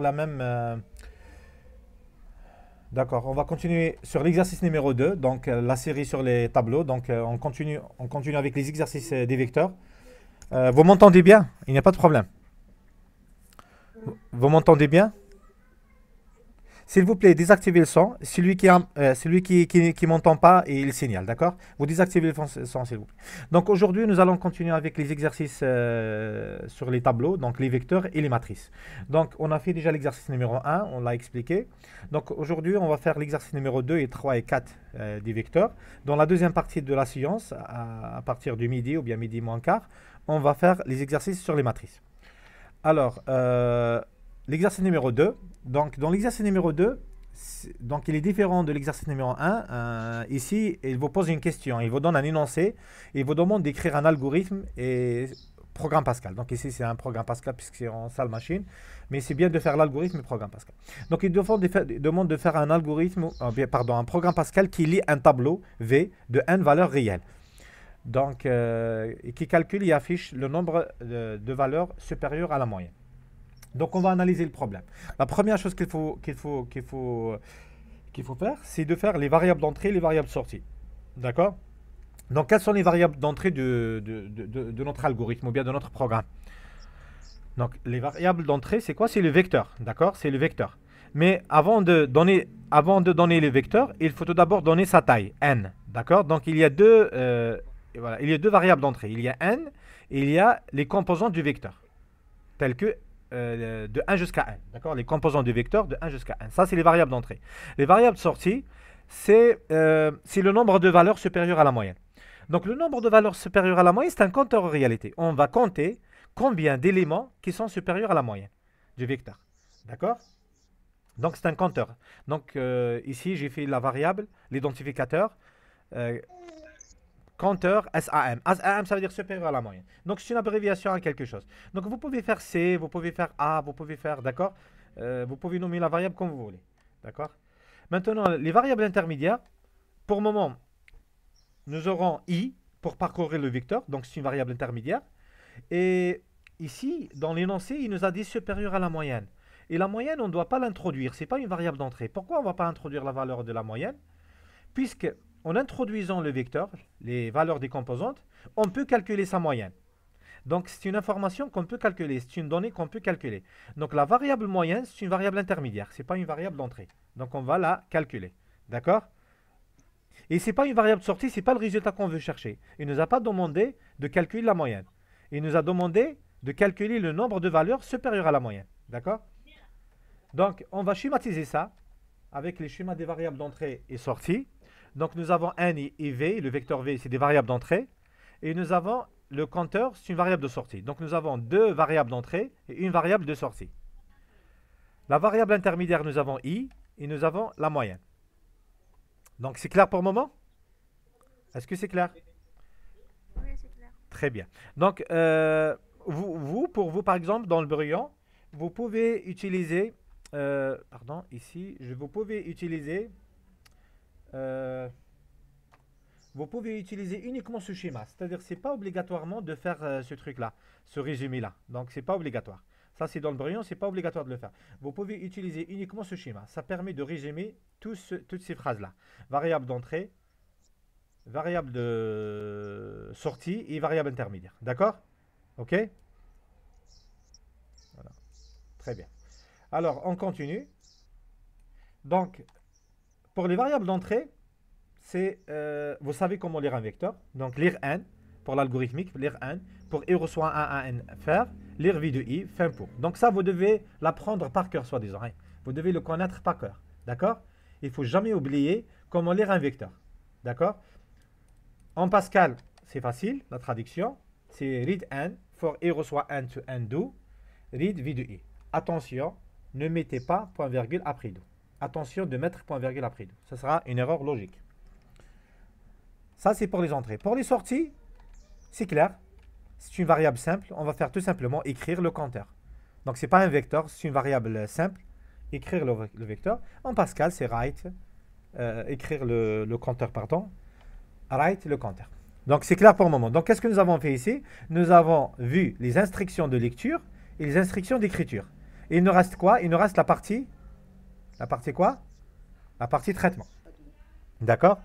la même... Euh, d'accord, on va continuer sur l'exercice numéro 2, donc euh, la série sur les tableaux. Donc euh, on, continue, on continue avec les exercices des vecteurs. vous m'entendez bien Il n'y a pas de problème. Vous m'entendez bien s'il vous plaît, désactivez le son. Celui qui, ne euh, qui, m'entend pas, et il signale, d'accord Vous désactivez le son, s'il vous plaît. Donc aujourd'hui, nous allons continuer avec les exercices euh, sur les tableaux, donc les vecteurs et les matrices. Donc on a fait déjà l'exercice numéro 1, on l'a expliqué. Donc aujourd'hui, on va faire l'exercice numéro 2 et 3 et 4 euh, des vecteurs. Dans la deuxième partie de la séance, à, partir du midi ou bien midi moins quart, on va faire les exercices sur les matrices. Alors, euh, l'exercice numéro 2. Donc, dans l'exercice numéro 2, donc il est différent de l'exercice numéro 1. Euh, ici, il vous pose une question, il vous donne un énoncé, il vous demande d'écrire un algorithme et programme Pascal. Donc ici, c'est un programme Pascal puisque c'est en salle machine, mais c'est bien de faire l'algorithme et programme Pascal. Donc il demande de faire un algorithme, euh, pardon, un programme Pascal qui lit un tableau V de n valeurs réelles. Donc, euh, qui calcule et affiche le nombre de valeurs supérieures à la moyenne. Donc on va analyser le problème. La première chose qu'il faut, qu'il faut, qu'il faut, euh, qu'il faut faire, c'est de faire les variables d'entrée et les variables sorties, D'accord Donc quelles sont les variables d'entrée de, de, notre algorithme ou bien de notre programme Donc les variables d'entrée, c'est quoi C'est le vecteur. D'accord C'est le vecteur. Mais avant de donner, avant de donner le vecteur, il faut tout d'abord donner sa taille, n. D'accord Donc il y a deux, euh, il y a deux variables d'entrée. Il y a n et il y a les composants du vecteur, tels que euh, de 1 jusqu'à 1. D'accord Les composants du vecteur de 1 jusqu'à 1. Ça, c'est les variables d'entrée. Les variables de sortie, euh, c'est le nombre de valeurs supérieures à la moyenne. Donc, le nombre de valeurs supérieures à la moyenne, c'est un compteur en réalité. On va compter combien d'éléments qui sont supérieurs à la moyenne du vecteur. D'accord Donc, c'est un compteur. Donc, euh, ici, j'ai fait la variable, l'identificateur, compteur SAM. Ah, SAM, ça veut dire supérieur à la moyenne. Donc, c'est une abréviation à quelque chose. Donc, vous pouvez faire C, vous pouvez faire A, vous pouvez faire, d'accord euh, Vous pouvez nommer la variable comme vous voulez, d'accord Maintenant, les variables intermédiaires, pour le moment, nous aurons I pour parcourir le vecteur, donc c'est une variable intermédiaire. Et ici, dans l'énoncé, il nous a dit supérieur à la moyenne. Et la moyenne, on ne doit pas l'introduire, ce n'est pas une variable d'entrée. Pourquoi on ne va pas introduire la valeur de la moyenne Puisque en introduisant le vecteur, les valeurs des composantes, on peut calculer sa moyenne. Donc c'est une information qu'on peut calculer, c'est une donnée qu'on peut calculer. Donc la variable moyenne, c'est une variable intermédiaire, ce n'est pas une variable d'entrée. Donc on va la calculer, d'accord Et ce n'est pas une variable de sortie, ce n'est pas le résultat qu'on veut chercher. Il ne nous a pas demandé de calculer la moyenne. Il nous a demandé de calculer le nombre de valeurs supérieures à la moyenne, d'accord Donc on va schématiser ça avec les schémas des variables d'entrée et sortie. Donc nous avons n et, v, le vecteur v c'est des variables d'entrée, et nous avons le compteur, c'est une variable de sortie. Donc nous avons deux variables d'entrée et une variable de sortie. La variable intermédiaire, nous avons i, et nous avons la moyenne. Donc c'est clair pour le moment Est-ce que c'est clair Oui, c'est clair. Très bien. Donc euh, vous, pour vous, par exemple, dans le brouillon vous pouvez utiliser... Euh, pardon, ici, je, vous pouvez utiliser euh, vous pouvez utiliser uniquement ce schéma. C'est-à-dire, c'est pas obligatoirement de faire euh, ce truc-là, ce résumé-là. Donc, c'est pas obligatoire. Ça, c'est dans le brouillon, c'est pas obligatoire de le faire. Vous pouvez utiliser uniquement ce schéma. Ça permet de résumer tous toutes ces phrases-là. Variable d'entrée, variable de sortie et variable intermédiaire. D'accord Ok voilà. Très bien. Alors, on continue. Donc, pour les variables d'entrée, c'est, euh, vous savez comment lire un vecteur. Donc lire n pour l'algorithmique, lire n pour et reçoit 1 à n faire, lire v de i, fin pour. Donc ça, vous devez l'apprendre par cœur, soit disant hein. Vous devez le connaître par cœur. D'accord Il faut jamais oublier comment lire un vecteur. D'accord En Pascal, c'est facile, la traduction. C'est read n for i reçoit n to n do, read v de i. Attention, ne mettez pas point virgule après do attention de mettre point virgule après Ce sera une erreur logique. Ça, c'est pour les entrées. Pour les sorties, c'est clair. C'est une variable simple. On va faire tout simplement écrire le compteur. Donc, ce n'est pas un vecteur, c'est une variable simple. Écrire le, vecteur. En Pascal, c'est write. Euh, écrire le, compteur, pardon. Write le compteur. Donc, c'est clair pour le moment. Donc, qu'est-ce que nous avons fait ici Nous avons vu les instructions de lecture et les instructions d'écriture. Il ne reste quoi Il ne reste la partie la partie quoi La partie traitement. D'accord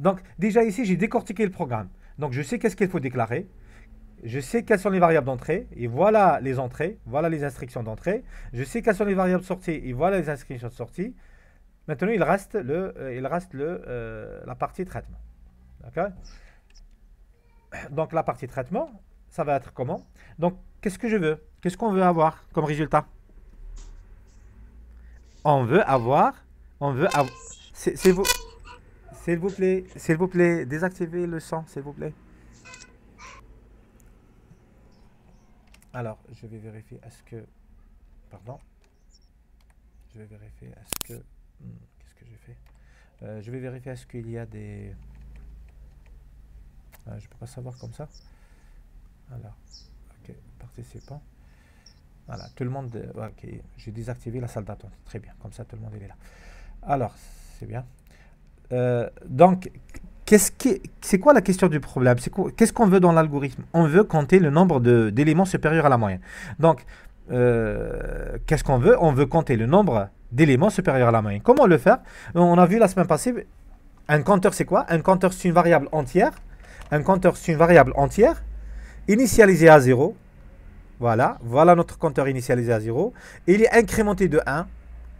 Donc, déjà ici, j'ai décortiqué le programme. Donc, je sais qu'est-ce qu'il faut déclarer. Je sais quelles sont les variables d'entrée. Et voilà les entrées. Voilà les instructions d'entrée. Je sais quelles sont les variables sorties. Et voilà les instructions de sortie. Maintenant, il reste, le, euh, il reste le, euh, la partie traitement. D'accord Donc, la partie traitement, ça va être comment Donc, qu'est-ce que je veux Qu'est-ce qu'on veut avoir comme résultat on veut avoir, on veut avoir, s'il vous, s'il vous plaît, s'il vous plaît, désactivez le son, s'il vous plaît. Alors, je vais vérifier, à ce que, pardon, je vais vérifier, à ce que, hmm, qu'est-ce que j'ai fait euh, Je vais vérifier, à ce qu'il y a des, euh, je peux pas savoir comme ça. Alors, ok, participant. Voilà, tout le monde. Euh, ok, j'ai désactivé la salle d'attente. Très bien, comme ça tout le monde est là. Alors, c'est bien. Euh, donc, c'est quoi la question du problème C'est qu'est-ce qu'on veut dans l'algorithme On veut compter le nombre d'éléments supérieurs à la moyenne. Donc, euh, qu'est-ce qu'on veut On veut compter le nombre d'éléments supérieurs à la moyenne. Comment le faire On a vu la semaine passée, un compteur c'est quoi Un compteur c'est une variable entière. Un compteur c'est une variable entière initialisée à 0 voilà, voilà notre compteur initialisé à 0. Il est incrémenté de 1.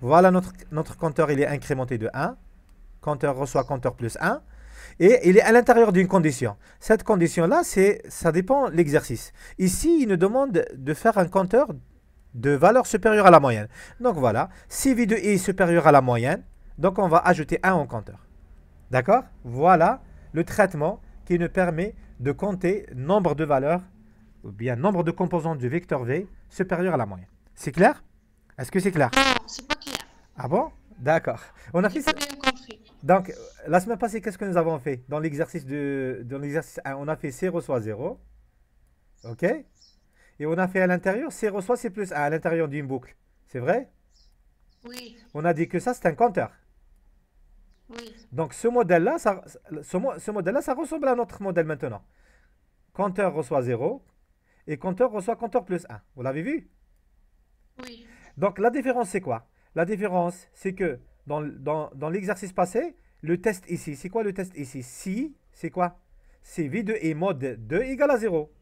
Voilà notre, notre compteur, il est incrémenté de 1. Compteur reçoit compteur plus 1. Et il est à l'intérieur d'une condition. Cette condition-là, ça dépend l'exercice. Ici, il nous demande de faire un compteur de valeur supérieure à la moyenne. Donc voilà, si V de I est supérieur à la moyenne, donc on va ajouter 1 au compteur. D'accord Voilà le traitement qui nous permet de compter nombre de valeurs ou bien nombre de composantes du vecteur V supérieur à la moyenne. C'est clair Est-ce que c'est clair Non, c'est pas clair. Ah bon D'accord. On a fait ça Donc, euh, la semaine passée, qu'est-ce que nous avons fait Dans l'exercice de 1, on a fait 0, reçoit 0. OK Et on a fait à l'intérieur 0, reçoit C plus 1 à l'intérieur d'une boucle. C'est vrai Oui. On a dit que ça, c'est un compteur. Oui. Donc, ce modèle-là, ça, ce, ce modèle -là, ça ressemble à notre modèle maintenant. Compteur reçoit 0, et compteur reçoit compteur plus 1. Vous l'avez vu Oui. Donc la différence, c'est quoi La différence, c'est que dans, dans, l'exercice passé, le test ici, c'est quoi le test ici Si, c'est quoi C'est vide et mode 2 égale à 0.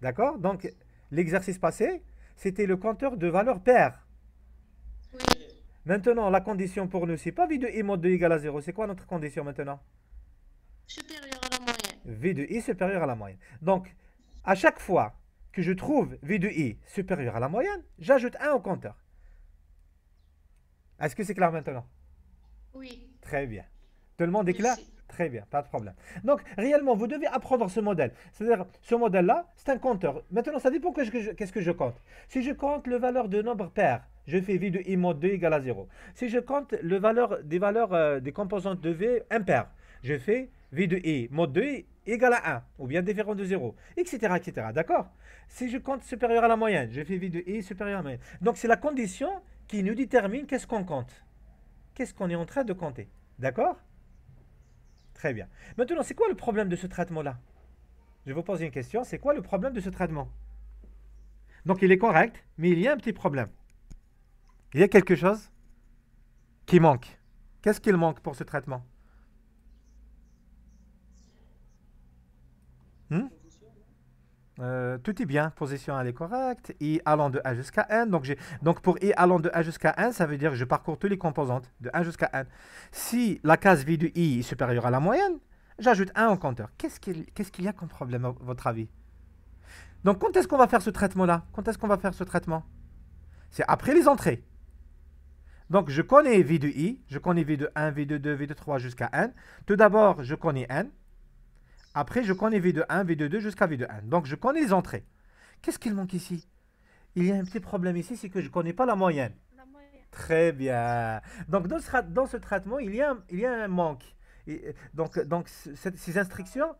D'accord Donc l'exercice passé, c'était le compteur de valeur paire. Oui. Maintenant, la condition pour nous, c'est pas vide et mode 2 égale à 0. C'est quoi notre condition maintenant Supérieur V de I supérieur à la moyenne. Donc, à chaque fois que je trouve V de I supérieur à la moyenne, j'ajoute 1 au compteur. Est-ce que c'est clair maintenant Oui. Très bien. Tout le monde est clair Très bien, pas de problème. Donc, réellement, vous devez apprendre ce modèle. C'est-à-dire, ce modèle-là, c'est un compteur. Maintenant, ça dépend qu'est-ce que, je compte. Si je compte le valeur de nombre pair, je fais V de I mod 2 égale à 0. Si je compte le valeur, des valeurs euh, des composantes de V impair, je fais V de E mode de i, e égale à 1, ou bien différent de 0, etc. etc. D'accord Si je compte supérieur à la moyenne, je fais V de E supérieur à la moyenne. Donc c'est la condition qui nous détermine qu'est-ce qu'on compte. Qu'est-ce qu'on est en train de compter. D'accord Très bien. Maintenant, c'est quoi le problème de ce traitement-là Je vous pose une question, c'est quoi le problème de ce traitement Donc il est correct, mais il y a un petit problème. Il y a quelque chose qui manque. Qu'est-ce qu'il manque pour ce traitement Hmm? Euh, tout est bien, position elle est correcte, i allant de 1 jusqu'à n, donc, donc pour i allant de 1 jusqu'à n, ça veut dire que je parcours toutes les composantes de 1 jusqu'à n. Si la case vide de i est supérieure à la moyenne, j'ajoute 1 au compteur. Qu'est-ce qu'il y a comme problème à votre avis Donc quand est-ce qu'on va faire ce traitement-là Quand est-ce qu'on va faire ce traitement C'est après les entrées. Donc je connais v de i, je connais v de 1, v de 2, v de 3 jusqu'à n. Tout d'abord, je connais n. Après, je connais V de 1, V de 2 jusqu'à V de 1. Donc, je connais les entrées. Qu'est-ce qu'il manque ici Il y a un petit problème ici, c'est que je ne connais pas la moyenne. la moyenne. Très bien. Donc, dans ce, dans ce traitement, il y a, il un manque. Et, euh, donc, donc ces instructions,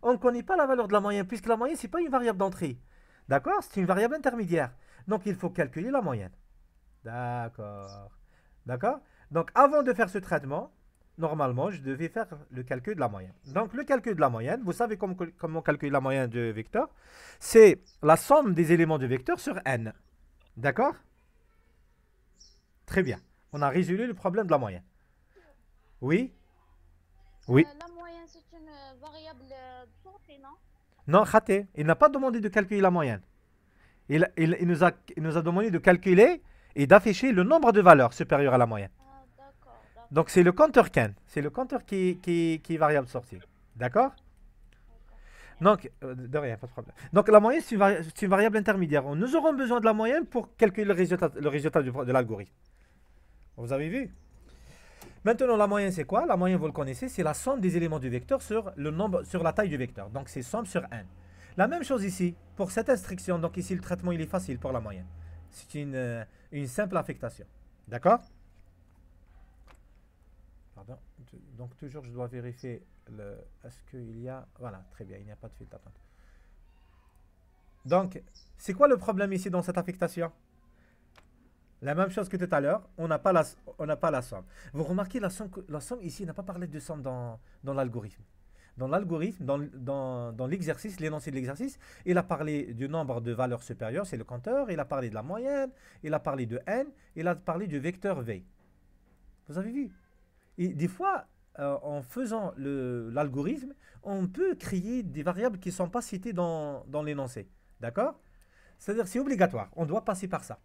on ne connaît pas la valeur de la moyenne, puisque la moyenne, ce n'est pas une variable d'entrée. D'accord C'est une variable intermédiaire. Donc, il faut calculer la moyenne. D'accord. D'accord Donc, avant de faire ce traitement, normalement, je devais faire le calcul de la moyenne. Donc, le calcul de la moyenne, vous savez comment, comment calculer la moyenne de vecteur C'est la somme des éléments du vecteur sur n. D'accord Très bien. On a résolu le problème de la moyenne. Oui Oui. Euh, la moyenne, c'est une euh, variable euh, sortie, non Non, raté. Il n'a pas demandé de calculer la moyenne. Il, il, nous a, il nous a demandé de calculer et d'afficher le nombre de valeurs supérieures à la moyenne. Donc c'est le compteur can. C'est le compteur qui, est variable sortie. D'accord donc, euh, de rien, pas de problème. Donc, la moyenne, c'est une, variable intermédiaire. Nous aurons besoin de la moyenne pour calculer le résultat, le résultat de l'algorithme. Vous avez vu Maintenant, la moyenne, c'est quoi La moyenne, vous le connaissez, c'est la somme des éléments du vecteur sur, le nombre, sur la taille du vecteur. Donc, c'est somme sur n. La même chose ici, pour cette instruction. Donc, ici, le traitement, il est facile pour la moyenne. C'est une euh, simple affectation. D'accord donc toujours je dois vérifier le est-ce qu'il y a... Voilà, très bien, il n'y a pas de filtre. d'attente. Donc, c'est quoi le problème ici dans cette affectation La même chose que tout à l'heure, on n'a pas, la, on pas la somme. Vous remarquez, la somme, la somme ici n'a pas parlé de somme dans, l'algorithme. Dans l'algorithme, dans, dans l'exercice, l'énoncé de l'exercice, il a parlé du nombre de valeurs supérieures, c'est le compteur, il a parlé de la moyenne, il a parlé de n, il a parlé du vecteur v. Vous avez vu et des fois, euh, en faisant l'algorithme, on peut créer des variables qui ne sont pas citées dans, dans l'énoncé. D'accord C'est-à-dire c'est obligatoire, on doit passer par ça.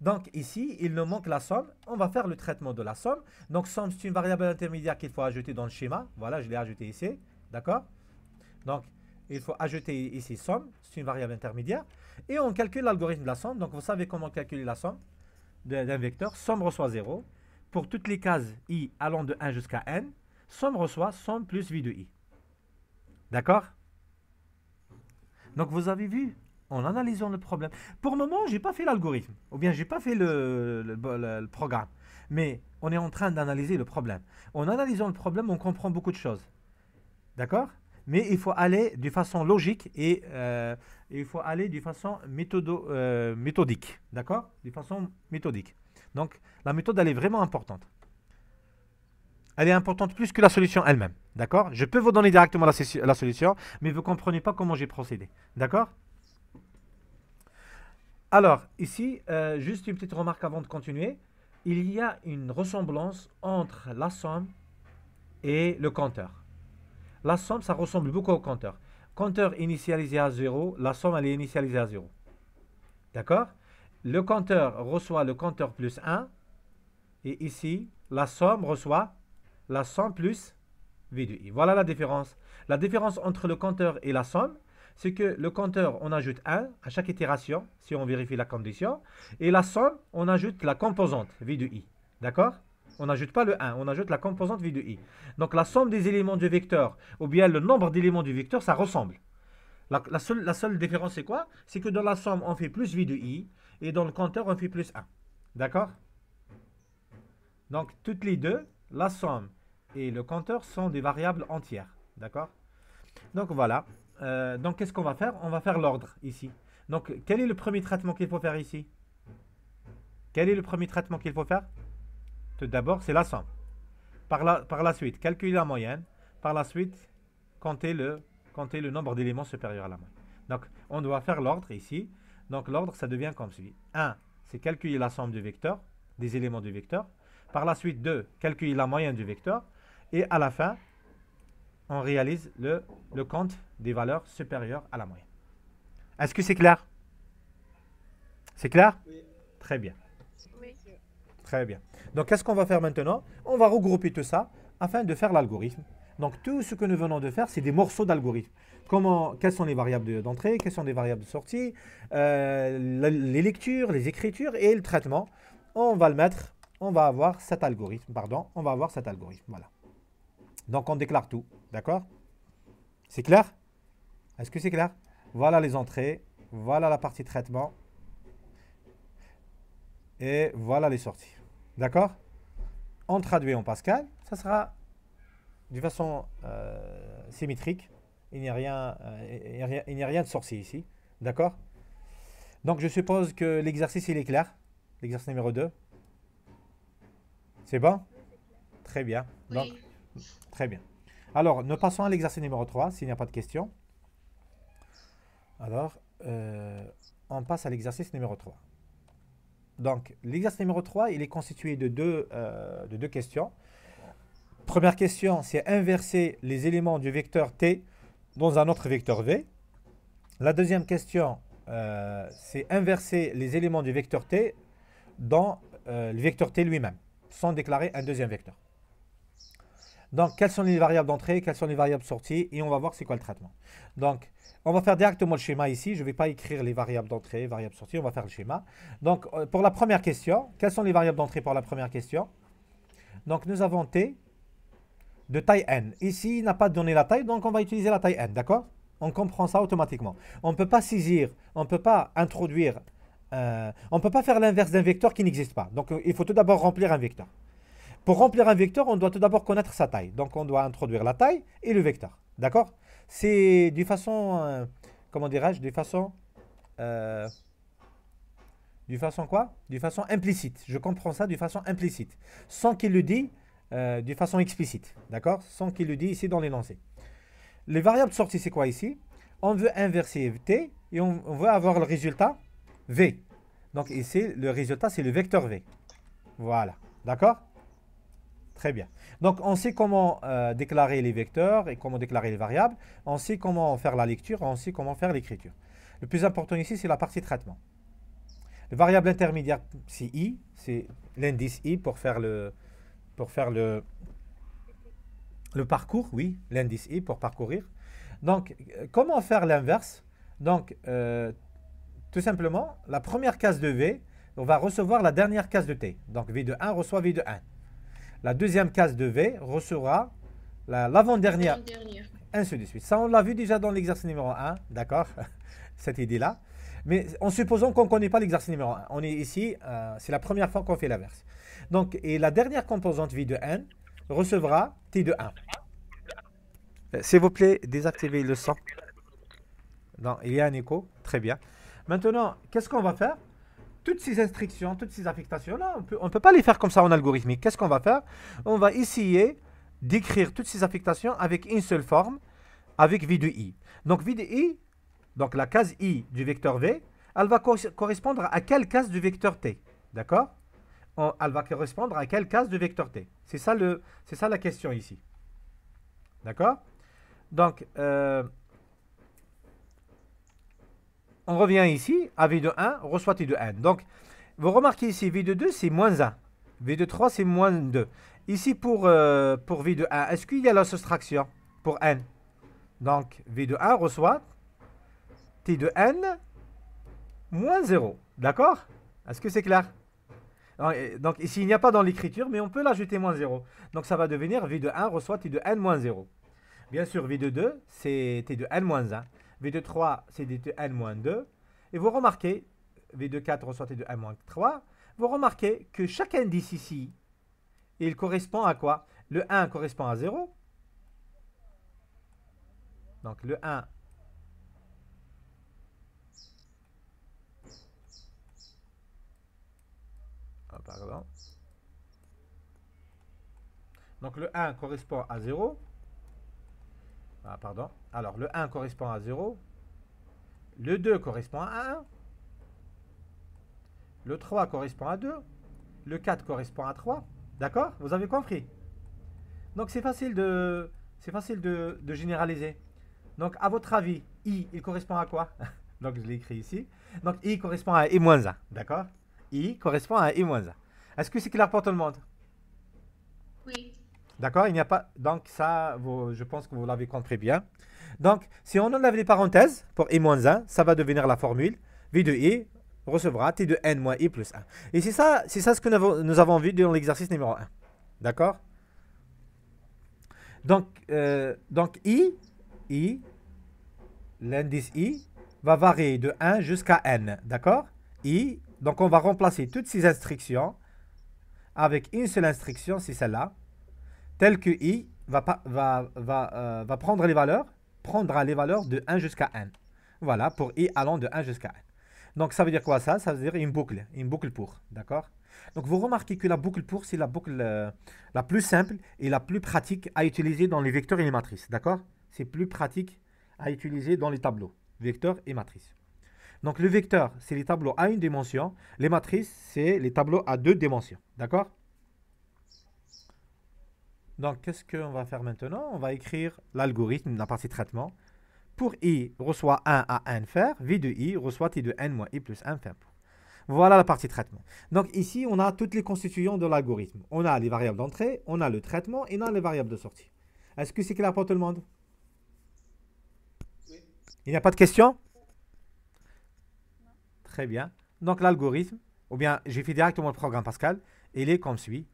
Donc ici, il nous manque la somme, on va faire le traitement de la somme. Donc somme, c'est une variable intermédiaire qu'il faut ajouter dans le schéma. Voilà, je l'ai ajouté ici, d'accord Donc, il faut ajouter ici somme, c'est une variable intermédiaire. Et on calcule l'algorithme de la somme. Donc vous savez comment calculer la somme d'un vecteur. Somme reçoit 0 pour toutes les cases i allant de 1 jusqu'à n, somme reçoit somme plus v de i. D'accord Donc vous avez vu, en analysant le problème. Pour le moment, je n'ai pas fait l'algorithme, ou bien je n'ai pas fait le, programme. Mais on est en train d'analyser le problème. En analysant le problème, on comprend beaucoup de choses. D'accord Mais il faut aller de façon logique et, euh, il faut aller de façon méthodo, euh, méthodique. D'accord De façon méthodique. Donc la méthode, elle est vraiment importante. Elle est importante plus que la solution elle-même. D'accord Je peux vous donner directement la, solution, mais vous ne comprenez pas comment j'ai procédé. D'accord Alors, ici, euh, juste une petite remarque avant de continuer. Il y a une ressemblance entre la somme et le compteur. La somme, ça ressemble beaucoup au compteur. Compteur initialisé à 0, la somme, elle est initialisée à 0. D'accord le compteur reçoit le compteur plus 1. Et ici, la somme reçoit la somme plus V de I. Voilà la différence. La différence entre le compteur et la somme, c'est que le compteur, on ajoute 1 à chaque itération, si on vérifie la condition. Et la somme, on ajoute la composante V de I. D'accord on n'ajoute pas le 1, on ajoute la composante V de i. Donc la somme des éléments du vecteur, ou bien le nombre d'éléments du vecteur, ça ressemble. La, seule, différence, c'est quoi C'est que dans la somme, on fait plus V de I, et dans le compteur, on fait plus 1. D'accord Donc, toutes les deux, la somme et le compteur sont des variables entières. D'accord Donc, voilà. Euh, donc, qu'est-ce qu'on va faire On va faire l'ordre, ici. Donc, quel est le premier traitement qu'il faut faire ici Quel est le premier traitement qu'il faut faire Tout d'abord, c'est la somme. Par la, par la suite, calculer la moyenne. Par la suite, compter le compter le nombre d'éléments supérieurs à la moyenne. Donc, on doit faire l'ordre ici. Donc, l'ordre, ça devient comme suit. 1, c'est calculer la somme du vecteur, des éléments du vecteur. Par la suite, 2, calculer la moyenne du vecteur. Et à la fin, on réalise le, le compte des valeurs supérieures à la moyenne. Est-ce que c'est clair C'est clair oui. Très bien. Très bien. Donc, qu'est-ce qu'on va faire maintenant On va regrouper tout ça afin de faire l'algorithme. Donc tout ce que nous venons de faire, c'est des morceaux d'algorithme. Comment, quelles sont les variables d'entrée, quelles sont les variables de sortie, euh, les lectures, les écritures et le traitement. On va le mettre, on va avoir cet algorithme, pardon, on va avoir cet algorithme, voilà. Donc on déclare tout, d'accord C'est clair Est-ce que c'est clair Voilà les entrées, voilà la partie traitement et voilà les sorties, d'accord On traduit en Pascal, ça sera de façon euh, symétrique. Il n'y a, rien, euh, il n'y a, de sorcier ici. D'accord Donc je suppose que l'exercice, il est clair. L'exercice numéro 2. C'est bon Très bien. Très bien. Alors, nous passons à l'exercice numéro 3, s'il n'y a pas de questions. Alors, euh, on passe à l'exercice numéro 3. Donc, l'exercice numéro 3, il est constitué de de deux questions. Première question, c'est inverser les éléments du vecteur t dans un autre vecteur v. La deuxième question, euh, c'est inverser les éléments du vecteur t dans euh, le vecteur t lui-même, sans déclarer un deuxième vecteur. Donc, quelles sont les variables d'entrée, quelles sont les variables sorties, et on va voir c'est quoi le traitement. Donc, on va faire directement le schéma ici. Je ne vais pas écrire les variables d'entrée, variables sorties, on va faire le schéma. Donc, euh, pour la première question, quelles sont les variables d'entrée pour la première question Donc, nous avons t de taille N. Ici, il n'a pas donné la taille, donc on va utiliser la taille N, d'accord On comprend ça automatiquement. On ne peut pas saisir, on ne peut pas introduire, euh, on ne peut pas faire l'inverse d'un vecteur qui n'existe pas. Donc euh, il faut tout d'abord remplir un vecteur. Pour remplir un vecteur, on doit tout d'abord connaître sa taille. Donc on doit introduire la taille et le vecteur, d'accord C'est du façon, euh, comment dirais-je, du façon... du façon quoi De façon implicite. Je comprends ça de façon implicite. Sans qu'il le dise, euh, de façon explicite, d'accord Sans qu'il le dise ici dans l'énoncé. Les variables sorties, c'est quoi ici On veut inverser t et on, veut avoir le résultat v. Donc ici, le résultat, c'est le vecteur v. Voilà, d'accord Très bien. Donc, on sait comment euh, déclarer les vecteurs et comment déclarer les variables. On sait comment faire la lecture on sait comment faire l'écriture. Le plus important ici, c'est la partie traitement. Les variable intermédiaire, c'est i, c'est l'indice i pour faire le, pour faire le, le parcours, oui, l'indice i pour parcourir. Donc, euh, comment faire l'inverse Donc, euh, tout simplement, la première case de V, on va recevoir la dernière case de T. Donc, V de 1 reçoit V de 1. La deuxième case de V recevra l'avant-dernière. La, ainsi de suite. Ça, on l'a vu déjà dans l'exercice numéro 1, d'accord Cette idée-là. Mais en supposant qu'on ne connaît pas l'exercice numéro 1, on est ici, euh, c'est la première fois qu'on fait l'inverse. Donc, et la dernière composante V de n recevra T de 1. Euh, s'il vous plaît, désactivez le son. Non, il y a un écho. Très bien. Maintenant, qu'est-ce qu'on va faire toutes ces instructions, toutes ces affectations-là, on ne peut pas les faire comme ça en algorithmique. Qu'est-ce qu'on va faire On va essayer d'écrire toutes ces affectations avec une seule forme, avec V de I. Donc V de I, donc la case I du vecteur V, elle va correspondre à quelle case du vecteur T D'accord elle va correspondre à quelle case de vecteur t C'est ça, le, ça la question ici. D'accord Donc, euh, on revient ici à V de 1, reçoit T de n. Donc, vous remarquez ici, V de 2, c'est moins 1. V de 3, c'est moins 2. Ici, pour, euh, pour V de 1, est-ce qu'il y a la soustraction pour N Donc, V de 1 reçoit T de N moins 0. D'accord Est-ce que c'est clair ah, donc ici, il n'y a pas dans l'écriture, mais on peut l'ajouter moins 0. Donc ça va devenir V de 1 reçoit T de n moins 0. Bien sûr, V de 2, c'est T de n moins 1. V de 3, c'est T de n moins 2. Et vous remarquez, V de 4 reçoit T de n moins 3. Vous remarquez que chaque indice ici, il correspond à quoi Le 1 correspond à 0. Donc le 1 Donc le 1 correspond à 0. Ah, pardon. Alors le 1 correspond à 0. Le 2 correspond à 1. Le 3 correspond à 2. Le 4 correspond à 3. D'accord Vous avez compris Donc c'est facile, de, facile de, généraliser. Donc à votre avis, i, il correspond à quoi Donc je l'écris ici. Donc i correspond à i-1. D'accord I correspond à i-1. Est-ce que c'est clair pour tout le monde Oui. D'accord Il n'y a pas. Donc, ça, je pense que vous l'avez compris bien. Donc, si on enlève les parenthèses pour i-1, ça va devenir la formule v de i recevra t de n moins i plus 1. Et c'est ça, c'est ça ce que nous avons, vu dans l'exercice numéro 1. D'accord donc, euh, donc, i, i l'indice i va varier de 1 jusqu'à n. D'accord i, donc on va remplacer toutes ces instructions avec une seule instruction, c'est celle-là, telle que i va, euh, va, prendre les valeurs, prendra les valeurs de 1 jusqu'à n. Voilà, pour i allant de 1 jusqu'à n. Donc ça veut dire quoi ça Ça veut dire une boucle, une boucle pour, d'accord Donc vous remarquez que la boucle pour, c'est la boucle euh, la plus simple et la plus pratique à utiliser dans les vecteurs et les matrices, d'accord C'est plus pratique à utiliser dans les tableaux, vecteurs et matrices. Donc le vecteur, c'est les tableaux à une dimension. Les matrices, c'est les tableaux à deux dimensions. D'accord Donc qu'est-ce qu'on va faire maintenant On va écrire l'algorithme, la partie traitement. Pour i reçoit 1 à n faire. v de i reçoit i de n moins i plus 1 faire. Voilà la partie traitement. Donc ici, on a toutes les constituants de l'algorithme. On a les variables d'entrée, on a le traitement et on a les variables de sortie. Est-ce que c'est clair pour tout le monde oui. Il n'y a pas de questions Très bien. Donc l'algorithme, ou bien j'ai fait directement le programme Pascal, il est comme suit.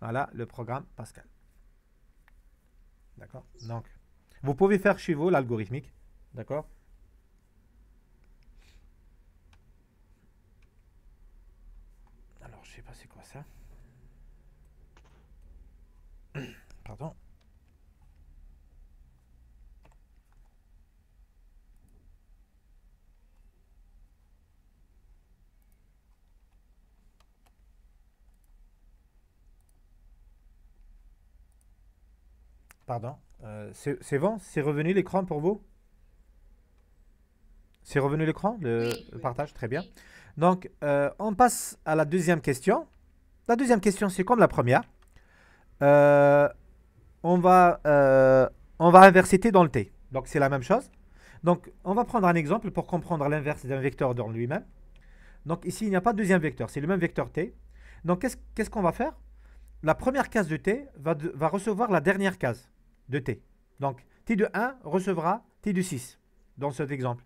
Voilà le programme Pascal. D'accord Donc, vous pouvez faire chez vous l'algorithmique. D'accord Alors, je sais pas c'est quoi ça. Pardon. Pardon. Euh, c'est bon C'est revenu l'écran pour vous C'est revenu l'écran le, partage Très bien. Donc, euh, on passe à la deuxième question. La deuxième question, c'est comme la première. Euh, on, va, on va inverser T dans le T. Donc, c'est la même chose. Donc, on va prendre un exemple pour comprendre l'inverse d'un vecteur dans lui-même. Donc, ici, il n'y a pas de deuxième vecteur. C'est le même vecteur T. Donc, qu'est-ce qu'on va faire La première case de T va, va recevoir la dernière case de t. Donc t de 1 recevra t de 6 dans cet exemple.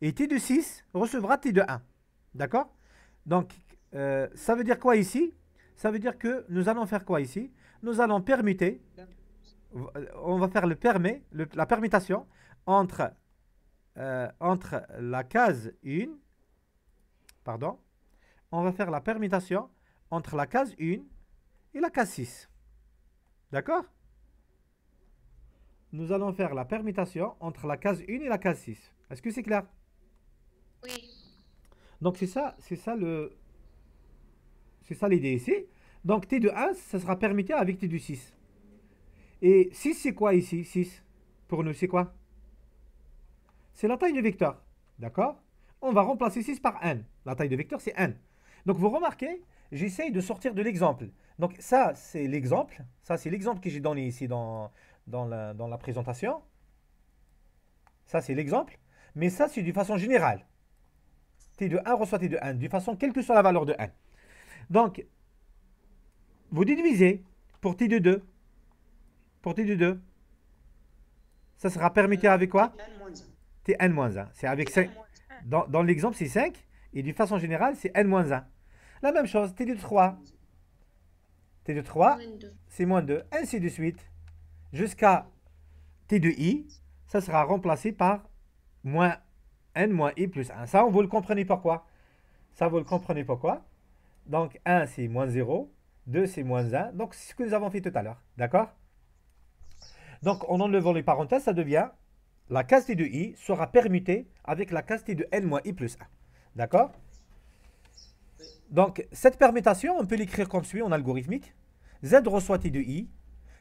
Et t de 6 recevra t de 1. D'accord Donc euh, ça veut dire quoi ici Ça veut dire que nous allons faire quoi ici Nous allons permuter, on va faire le permet, la permutation entre, euh, entre la case 1, pardon, on va faire la permutation entre la case 1 et la case 6. D'accord nous allons faire la permutation entre la case 1 et la case 6. Est-ce que c'est clair Oui. Donc c'est ça, c'est ça le... C'est ça l'idée ici. Donc T de 1, ça sera permuté avec T de 6. Et 6, c'est quoi ici 6, pour nous, c'est quoi C'est la taille du vecteur. D'accord On va remplacer 6 par n, La taille du vecteur, c'est n. Donc vous remarquez, j'essaye de sortir de l'exemple. Donc ça, c'est l'exemple. Ça, c'est l'exemple que j'ai donné ici dans, dans la, présentation. Ça, c'est l'exemple. Mais ça, c'est de façon générale. T de 1 reçoit T de 1, façon quelle que soit la valeur de 1. Donc, vous déduisez pour T de 2. Pour T de 2. Ça sera permuté avec quoi T1 moins 1. C'est avec 5. Dans, l'exemple, c'est 5. Et de façon générale, c'est N moins 1. La même chose, T de 3. T de 3, c'est moins 2. Ainsi de suite jusqu'à t de i, ça sera remplacé par moins n moins i plus 1. Ça, vous le comprenez pourquoi. Ça, vous le comprenez pourquoi. Donc, 1, c'est moins 0. 2, c'est moins 1. Donc, c'est ce que nous avons fait tout à l'heure. D'accord Donc, en enlevant les parenthèses, ça devient la case t de i sera permutée avec la case t de n moins i plus 1. D'accord Donc, cette permutation, on peut l'écrire comme suit en algorithmique. z reçoit t de i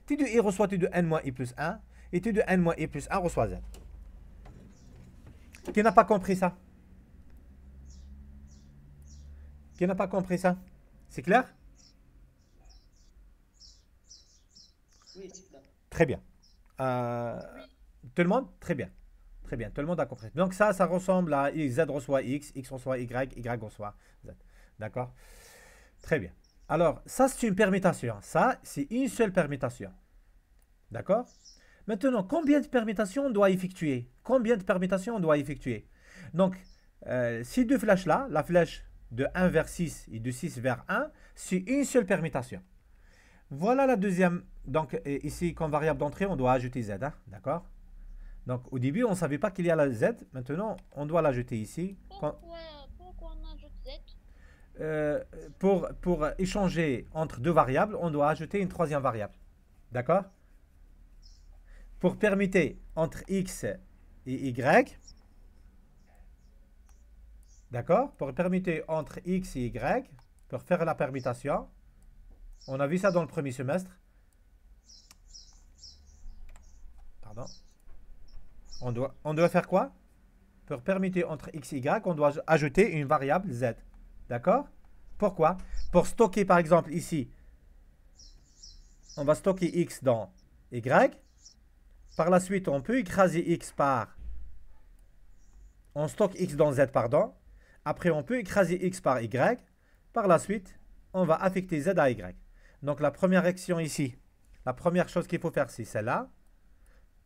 tu 2 i reçoit t de n moins i plus 1. Et tu de n moins i plus 1 reçoit z. Qui n'a pas compris ça Qui n'a pas compris ça C'est clair Oui, c'est Très bien. Euh, tout le monde Très bien. Très bien, tout le monde a compris. Donc ça, ça ressemble à Z reçoit X, X reçoit Y, Y reçoit Z. D'accord Très bien. Alors, ça, c'est une permutation. Ça, c'est une seule permutation. D'accord Maintenant, combien de permutations on doit effectuer Combien de permutations on doit effectuer Donc, euh, ces deux flèches-là, la flèche de 1 vers 6 et de 6 vers 1, c'est une seule permutation. Voilà la deuxième. Donc, ici, comme variable d'entrée, on doit ajouter Z. Hein, d'accord Donc, au début, on ne savait pas qu'il y a la Z. Maintenant, on doit l'ajouter ici. Euh, pour, pour échanger entre deux variables, on doit ajouter une troisième variable. D'accord Pour permuter entre x et y, d'accord Pour permuter entre x et y, pour faire la permutation, on a vu ça dans le premier semestre. Pardon. On doit, on doit faire quoi Pour permuter entre x et y, on doit ajouter une variable z. D'accord Pourquoi Pour stocker, par exemple, ici, on va stocker x dans y. Par la suite, on peut écraser x par... On stocke x dans z, pardon. Après, on peut écraser x par y. Par la suite, on va affecter z à y. Donc, la première action ici, la première chose qu'il faut faire, c'est celle-là.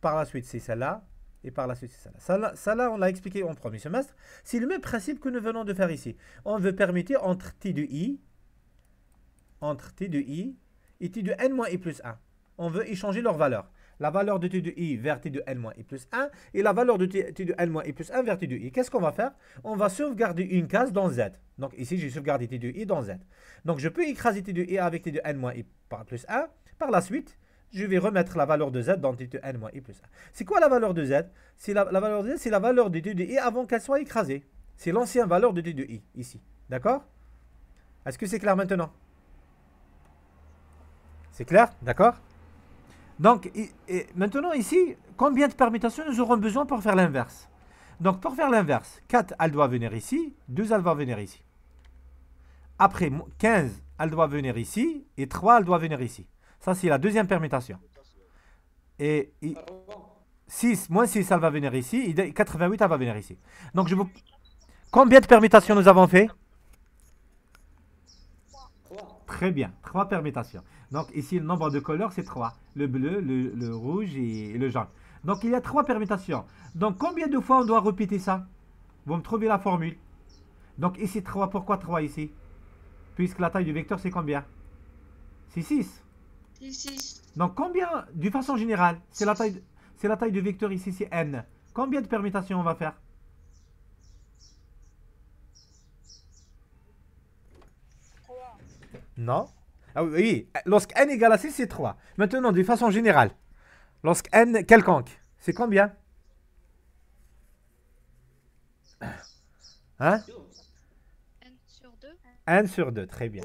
Par la suite, c'est celle-là et par la suite c'est ça. Là. Ça là, on l'a expliqué en premier semestre. C'est le même principe que nous venons de faire ici. On veut permettre entre t de i, entre t de i et t de n moins i plus 1. On veut échanger leurs valeurs. La valeur de t de i vers t de n moins i plus 1 et la valeur de t, de n moins i plus 1 vers t de i. Qu'est-ce qu'on va faire On va sauvegarder une case dans z. Donc ici, j'ai sauvegardé t de i dans z. Donc je peux écraser t de i avec t de n moins i plus 1. Par la suite, je vais remettre la valeur de z dans t n moins i plus 1. C'est quoi la valeur de z C'est la, valeur de z, c'est la valeur de D de i avant qu'elle soit écrasée. C'est l'ancienne valeur de D de i, ici. D'accord Est-ce que c'est clair maintenant C'est clair D'accord Donc, et, maintenant ici, combien de permutations nous aurons besoin pour faire l'inverse Donc, pour faire l'inverse, 4, elle doit venir ici. 2, elle doit venir ici. Après, 15, elle doit venir ici. Et 3, elle doit venir ici. Ça, c'est la deuxième permutation. Et 6, moins 6, elle va venir ici. 88, elle va venir ici. Donc, je vous... Combien de permutations nous avons fait Très bien, 3 permutations. Donc ici, le nombre de couleurs, c'est 3. Le bleu, le, le, rouge et le jaune. Donc il y a 3 permutations. Donc combien de fois on doit répéter ça Vous me trouvez la formule. Donc ici 3, pourquoi 3 ici Puisque la taille du vecteur, c'est combien C'est 6. Donc combien, de façon générale, c'est la taille, c'est la taille du vecteur ici, c'est n. Combien de permutations on va faire 3 Non ah oui, lorsque n égale à 6, c'est 3. Maintenant, de façon générale, lorsque n quelconque, c'est combien Hein n sur 2. N sur 2, très bien.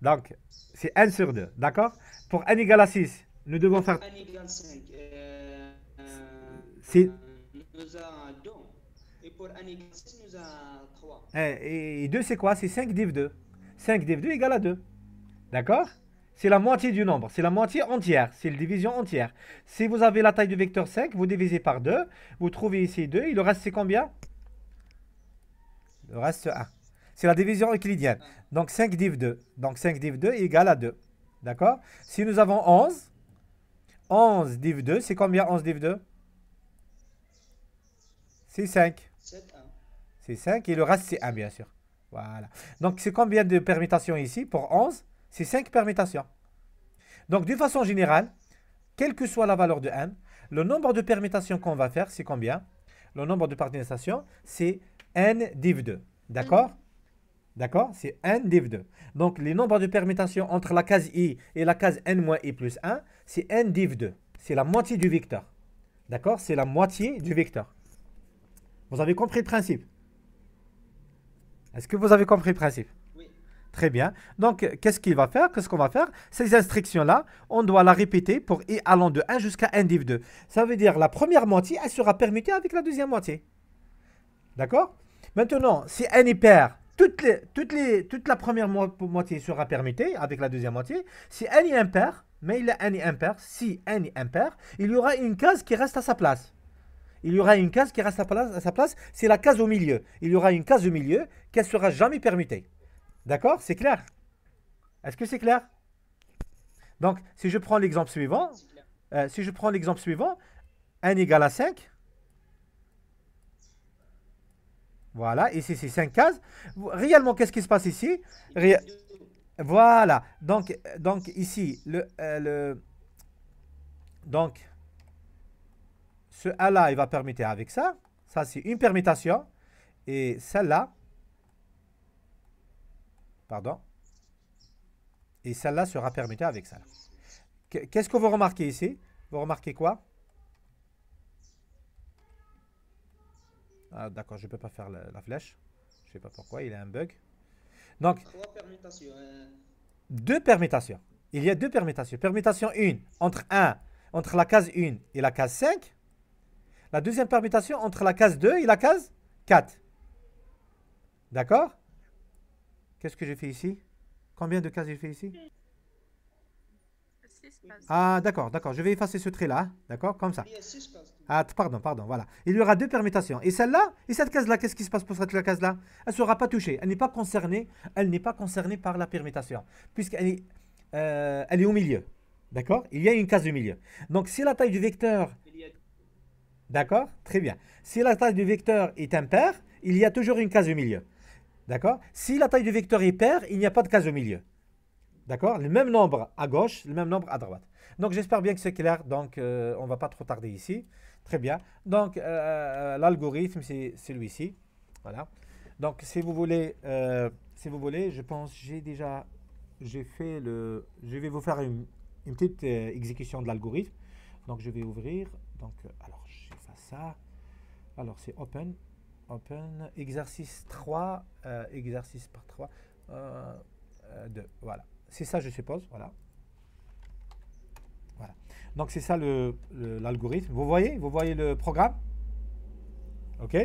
Donc, c'est 1 sur 2. D'accord Pour n égale à 6, nous devons faire. n égale 5. nous avons 2. Et pour 6, nous avons hein, Et, 2, c'est quoi C'est 5 div 2. 5 div 2 égale à 2. D'accord c'est la moitié du nombre, c'est la moitié entière, c'est la division entière. Si vous avez la taille du vecteur 5, vous divisez par 2, vous trouvez ici 2, il reste c'est combien Le reste 1. C'est la division euclidienne. Donc 5 div 2. Donc 5 div 2 égale à 2. D'accord Si nous avons 11, 11 div 2, c'est combien 11 div 2 C'est 5. C'est 5 et le reste c'est 1 bien sûr. Voilà. Donc c'est combien de permutations ici pour 11 C'est 5 permutations. Donc de façon générale, quelle que soit la valeur de n, le nombre de permutations qu'on va faire, c'est combien Le nombre de permutations, c'est n div 2. D'accord mhm. D'accord C'est n div 2. Donc, les nombres de permutations entre la case i et la case n moins i plus 1, c'est n div 2. C'est la moitié du vecteur. D'accord C'est la moitié du vecteur. Vous avez compris le principe Est-ce que vous avez compris le principe Oui. Très bien. Donc, qu'est-ce qu'il va faire Qu'est-ce qu'on va faire Ces instructions-là, on doit la répéter pour i allant de 1 jusqu'à n div 2. Ça veut dire la première moitié, elle sera permutée avec la deuxième moitié. D'accord Maintenant, si n est pair, toute la première moitié sera permutée avec la deuxième moitié. Si n est impair, mais il est n est impair, si n est impair, il y aura une case qui reste à sa place. Il y aura une case qui reste à, sa place, c'est la case au milieu. Il y aura une case au milieu qui ne sera jamais permutée. D'accord C'est clair Est-ce que c'est clair Donc, si je prends l'exemple suivant, euh, si je prends l'exemple suivant, n égale à 5, Voilà, ici c'est 5 cases. Réellement, qu'est-ce qui se passe ici Voilà, donc, donc ici, euh, le, donc ce A-là, il va permettre avec ça. Ça, c'est une permutation. Et celle-là, pardon, et celle-là sera permutée avec ça. Qu'est-ce que vous remarquez ici Vous remarquez quoi Ah, d'accord, je ne peux pas faire la, flèche. Je ne sais pas pourquoi, il y a un bug. Donc, hein. deux permutations. Il y a deux permutations. Permutation 1 entre 1, entre la case 1 et la case 5. La deuxième permutation entre la case 2 et la case 4. D'accord Qu'est-ce que j'ai fait ici Combien de cases j'ai fait ici ah, d'accord, d'accord. Je vais effacer ce trait-là, d'accord, comme ça. Ah, pardon, pardon, voilà. Il y aura deux permutations. Et celle-là, et cette case-là, qu'est-ce qui se passe pour cette case-là Elle ne sera pas touchée. Elle n'est pas concernée. Elle n'est pas concernée par la permutation, puisqu'elle est, euh, elle est au milieu, d'accord Il y a une case au milieu. Donc, si la taille du vecteur, d'accord, très bien. Si la taille du vecteur est impair il y a toujours une case au milieu, d'accord Si la taille du vecteur est paire, il n'y a pas de case au milieu. D'accord Le même nombre à gauche, le même nombre à droite. Donc j'espère bien que c'est clair, donc euh, on ne va pas trop tarder ici. Très bien. Donc euh, euh, l'algorithme, c'est celui-ci. Voilà. Donc si vous voulez, si vous voulez, je pense j'ai déjà, j'ai fait le, je vais vous faire une, petite exécution de l'algorithme. Donc je vais ouvrir, donc alors fais ça. Alors c'est open, open, exercice 3, exercice par 3, 2, voilà. C'est ça, je suppose. Voilà. voilà. Donc, c'est ça l'algorithme. Le, l'algorithme vous voyez Vous voyez le programme OK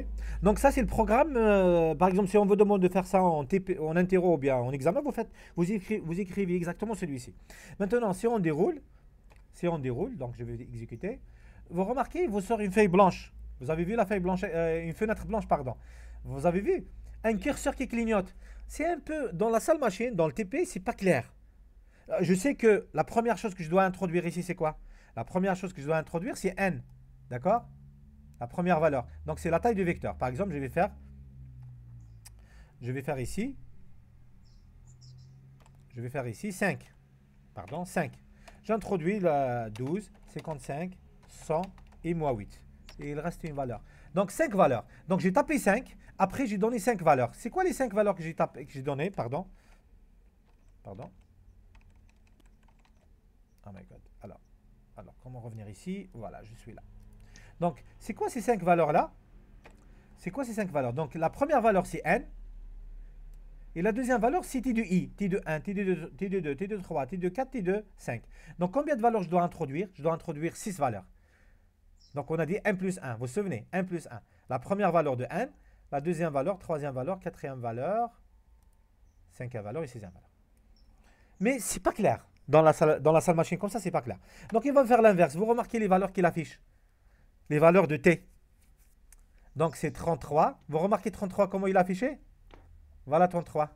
Donc, ça, c'est le programme. Euh, par exemple, si on vous demande de faire ça en, TP, interro ou bien en examen, vous, faites, vous, écrivez, exactement celui-ci. Maintenant, si on déroule, si on déroule, donc je vais exécuter, vous remarquez, vous sort une feuille blanche. Vous avez vu la feuille blanche, euh, une fenêtre blanche, pardon. Vous avez vu Un curseur qui clignote c'est un peu dans la salle machine, dans le TP, c'est pas clair. Euh, je sais que la première chose que je dois introduire ici, c'est quoi La première chose que je dois introduire, c'est n, d'accord La première valeur. Donc c'est la taille du vecteur. Par exemple, je vais faire, je vais faire ici, je vais faire ici 5, pardon 5. J'introduis la 12, 55, 100 et moi 8. Et il reste une valeur. Donc 5 valeurs. Donc j'ai tapé 5. Après, j'ai donné cinq valeurs. C'est quoi les cinq valeurs que j'ai données Pardon. Pardon. Oh my god. Alors, alors, comment revenir ici Voilà, je suis là. Donc, c'est quoi ces cinq valeurs-là C'est quoi ces cinq valeurs Donc, la première valeur, c'est n. Et la deuxième valeur, c'est t de i, t de 1, t de 2, t de 2, t de 3, t de 4, t de 5. Donc, combien de valeurs je dois introduire Je dois introduire 6 valeurs. Donc, on a dit n plus 1. Vous vous souvenez 1 plus 1. La première valeur de n, la deuxième valeur, troisième valeur, quatrième valeur, cinquième valeur et sixième valeur. Mais c'est pas clair. Dans la, salle, dans la salle machine comme ça, c'est pas clair. Donc il va faire l'inverse. Vous remarquez les valeurs qu'il affiche. Les valeurs de T. Donc c'est 33. Vous remarquez 33 comment il a affiché Voilà 33.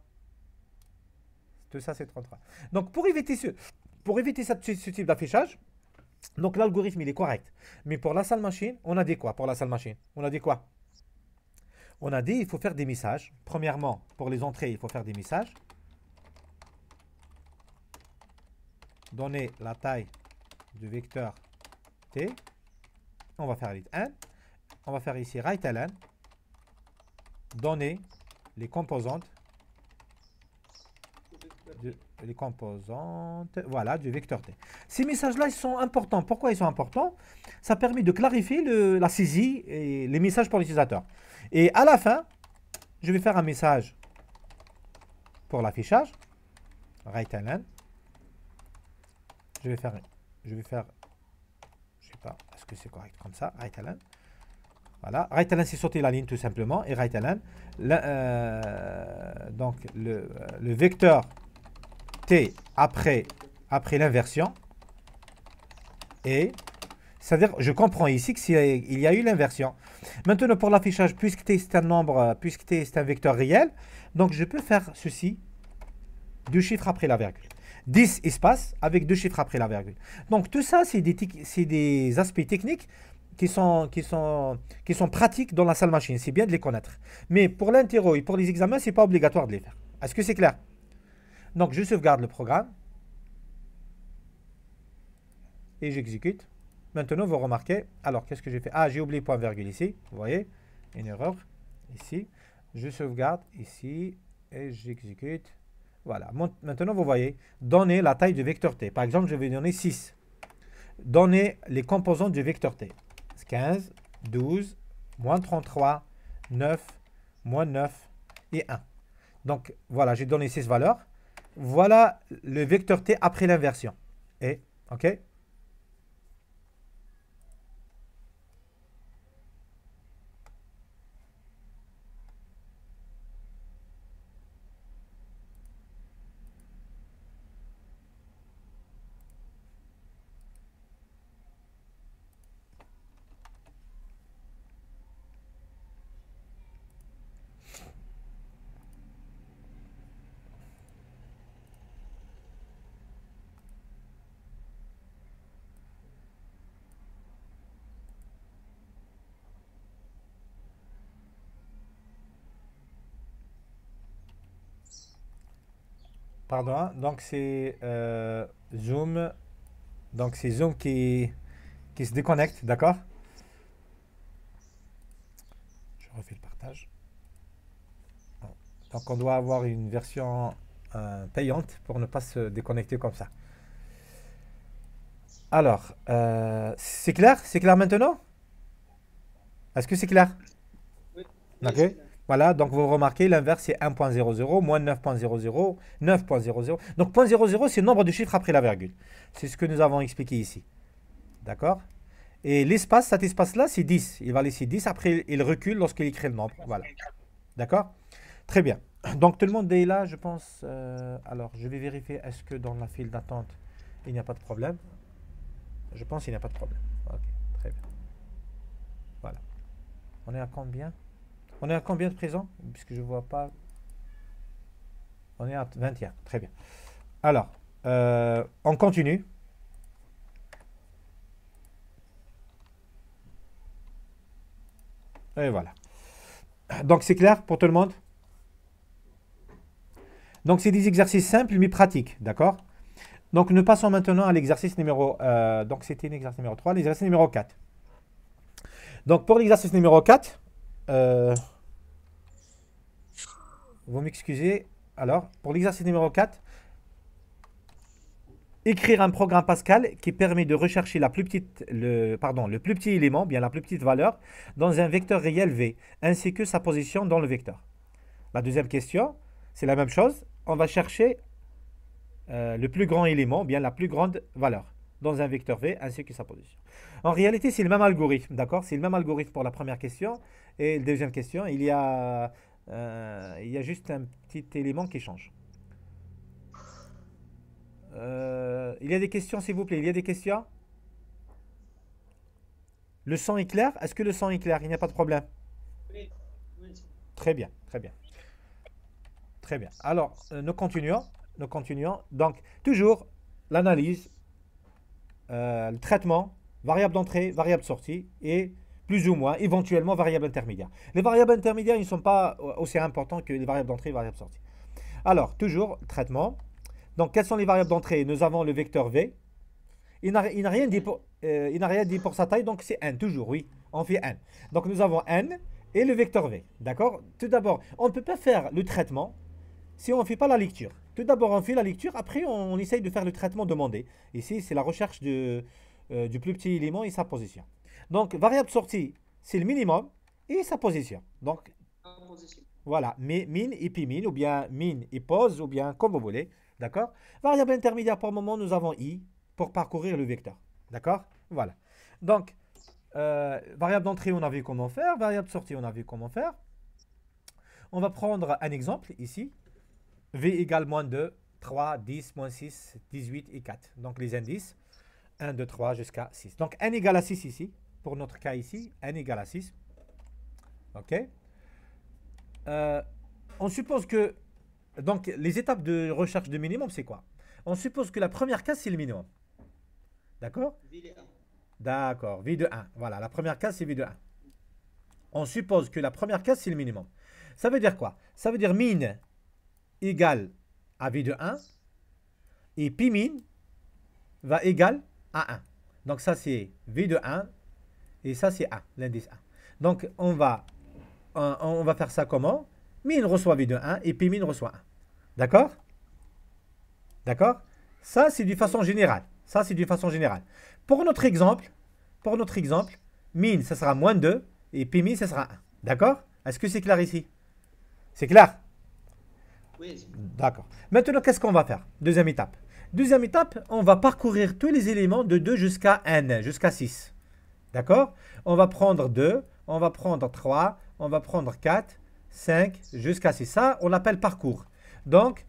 Tout ça c'est 33. Donc pour éviter ce, pour éviter type d'affichage, donc l'algorithme il est correct. Mais pour la salle machine, on a dit quoi pour la salle machine On a dit quoi on a dit il faut faire des messages. Premièrement, pour les entrées, il faut faire des messages. Donner la taille du vecteur t. On va faire un. On va faire ici write Donner les composantes les composantes voilà, du vecteur t. Ces messages-là, ils sont importants. Pourquoi ils sont importants Ça permet de clarifier le, la saisie et les messages pour l'utilisateur. Et à la fin, je vais faire un message pour l'affichage. Right line. Je vais faire... Je vais faire... Je sais pas, est-ce que c'est correct comme ça Right line. Voilà, right line, c'est sauter la ligne tout simplement et right euh, donc le, euh, le, vecteur T après, après l'inversion. Et, c'est-à-dire, je comprends ici qu'il y a eu l'inversion. Maintenant, pour l'affichage, puisque T c'est un nombre, euh, puisque T c'est un vecteur réel, donc je peux faire ceci, deux chiffres après la virgule. 10 espaces avec deux chiffres après la virgule. Donc tout ça, c'est des, des aspects techniques qui sont, qui sont, qui sont pratiques dans la salle machine. C'est bien de les connaître. Mais pour l'interro et pour les examens, c'est pas obligatoire de les faire. Est-ce que c'est clair donc, je sauvegarde le programme et j'exécute. Maintenant, vous remarquez, alors qu'est-ce que j'ai fait Ah, j'ai oublié point virgule ici, vous voyez, une erreur ici. Je sauvegarde ici et j'exécute. Voilà, maintenant vous voyez, donner la taille du vecteur t. Par exemple, je vais donner 6. Donner les composants du vecteur t. 15, 12, moins 33, 9, moins 9 et 1. Donc voilà, j'ai donné 6 valeurs. Voilà le vecteur t après l'inversion. Et, OK Pardon, hein. donc c'est euh, Zoom. Donc c'est Zoom qui, qui se déconnecte, d'accord Je refais le partage. Donc on doit avoir une version euh, payante pour ne pas se déconnecter comme ça. Alors, euh, c'est clair C'est clair maintenant Est-ce que c'est clair Oui. Ok. Voilà, donc vous remarquez, l'inverse c'est 1.00, moins 9.00, 9.00. Donc 0.00 c'est le nombre de chiffres après la virgule. C'est ce que nous avons expliqué ici. D'accord Et l'espace, cet espace-là, c'est 10. Il va laisser 10, après il recule lorsqu'il écrit le nombre. Voilà. D'accord Très bien. Donc tout le monde est là, je pense. Euh, alors, je vais vérifier, est-ce que dans la file d'attente, il n'y a pas de problème Je pense qu'il n'y a pas de problème. Ok, très bien. Voilà. On est à combien on est à combien de présents Puisque je ne vois pas. On est à 21. Très bien. Alors, euh, on continue. Et voilà. Donc, c'est clair pour tout le monde Donc, c'est des exercices simples mais pratiques. D'accord Donc, nous passons maintenant à l'exercice numéro... Euh, donc, c'était l'exercice numéro 3, l'exercice numéro 4. Donc, pour l'exercice numéro 4 vous m'excusez. Alors, pour l'exercice numéro 4, écrire un programme Pascal qui permet de rechercher la plus petite, le, pardon, le plus petit élément, bien la plus petite valeur, dans un vecteur réel V, ainsi que sa position dans le vecteur. La deuxième question, c'est la même chose. On va chercher euh, le plus grand élément, bien la plus grande valeur, dans un vecteur V, ainsi que sa position. En réalité, c'est le même algorithme, d'accord C'est le même algorithme pour la première question. Et la deuxième question, il y a euh, il y a juste un petit élément qui change. Euh, il y a des questions, s'il vous plaît. Il y a des questions Le sang est clair Est-ce que le sang est clair Il n'y a pas de problème Très bien, très bien. Très bien. Alors, euh, nous continuons. Nous continuons. Donc, toujours l'analyse, le traitement, variable d'entrée, variable sortie et plus ou moins, éventuellement variables intermédiaires. Les variables intermédiaires, ne sont pas aussi importantes que les variables d'entrée et les variables sortie. Alors, toujours, traitement. Donc, quelles sont les variables d'entrée Nous avons le vecteur V. Euh, il n'a rien, dit pour, sa taille, donc c'est n, toujours, oui. On fait n. Donc, nous avons n et le vecteur V. D'accord Tout d'abord, on ne peut pas faire le traitement si on ne fait pas la lecture. Tout d'abord, on fait la lecture, après, on, essaye de faire le traitement demandé. Ici, c'est la recherche euh, du plus petit élément et sa position. Donc, variable sortie, c'est le minimum et sa position. Donc, voilà, min et puis min, ou bien min et pose, ou bien comme vous voulez. D'accord Variable intermédiaire pour le moment, nous avons i pour parcourir le vecteur. D'accord Voilà. Donc, euh, variable d'entrée, on a vu comment faire. Variable sortie, on a vu comment faire. On va prendre un exemple ici. V égale moins 2, 3, 10, moins 6, 18 et 4. Donc, les indices 1, 2, 3 jusqu'à 6. Donc, n égale à 6 ici pour notre cas ici, n égale à 6. OK euh, On suppose que... Donc, les étapes de recherche de minimum, c'est quoi On suppose que la première case, c'est le minimum. D'accord V 1. de D'accord, V de 1. Voilà, la première case, c'est V de 1. On suppose que la première case, c'est le minimum. Ça veut dire quoi Ça veut dire min égale à V de 1 et pi min va égal à 1. Donc ça, c'est V de 1 et ça, c'est 1, l'indice 1. Donc, on va, on, va faire ça comment Min reçoit V de 1 et puis min reçoit 1. D'accord D'accord Ça, c'est de façon générale. Ça, c'est de façon générale. Pour notre exemple, pour notre exemple, min, ça sera moins 2 et puis min, ça sera 1. D'accord Est-ce que c'est clair ici C'est clair Oui. D'accord. Maintenant, qu'est-ce qu'on va faire Deuxième étape. Deuxième étape, on va parcourir tous les éléments de 2 jusqu'à n, jusqu'à 6. D'accord On va prendre 2, on va prendre 3, on va prendre 4, 5, jusqu'à 6. Ça, on l'appelle parcours. Donc,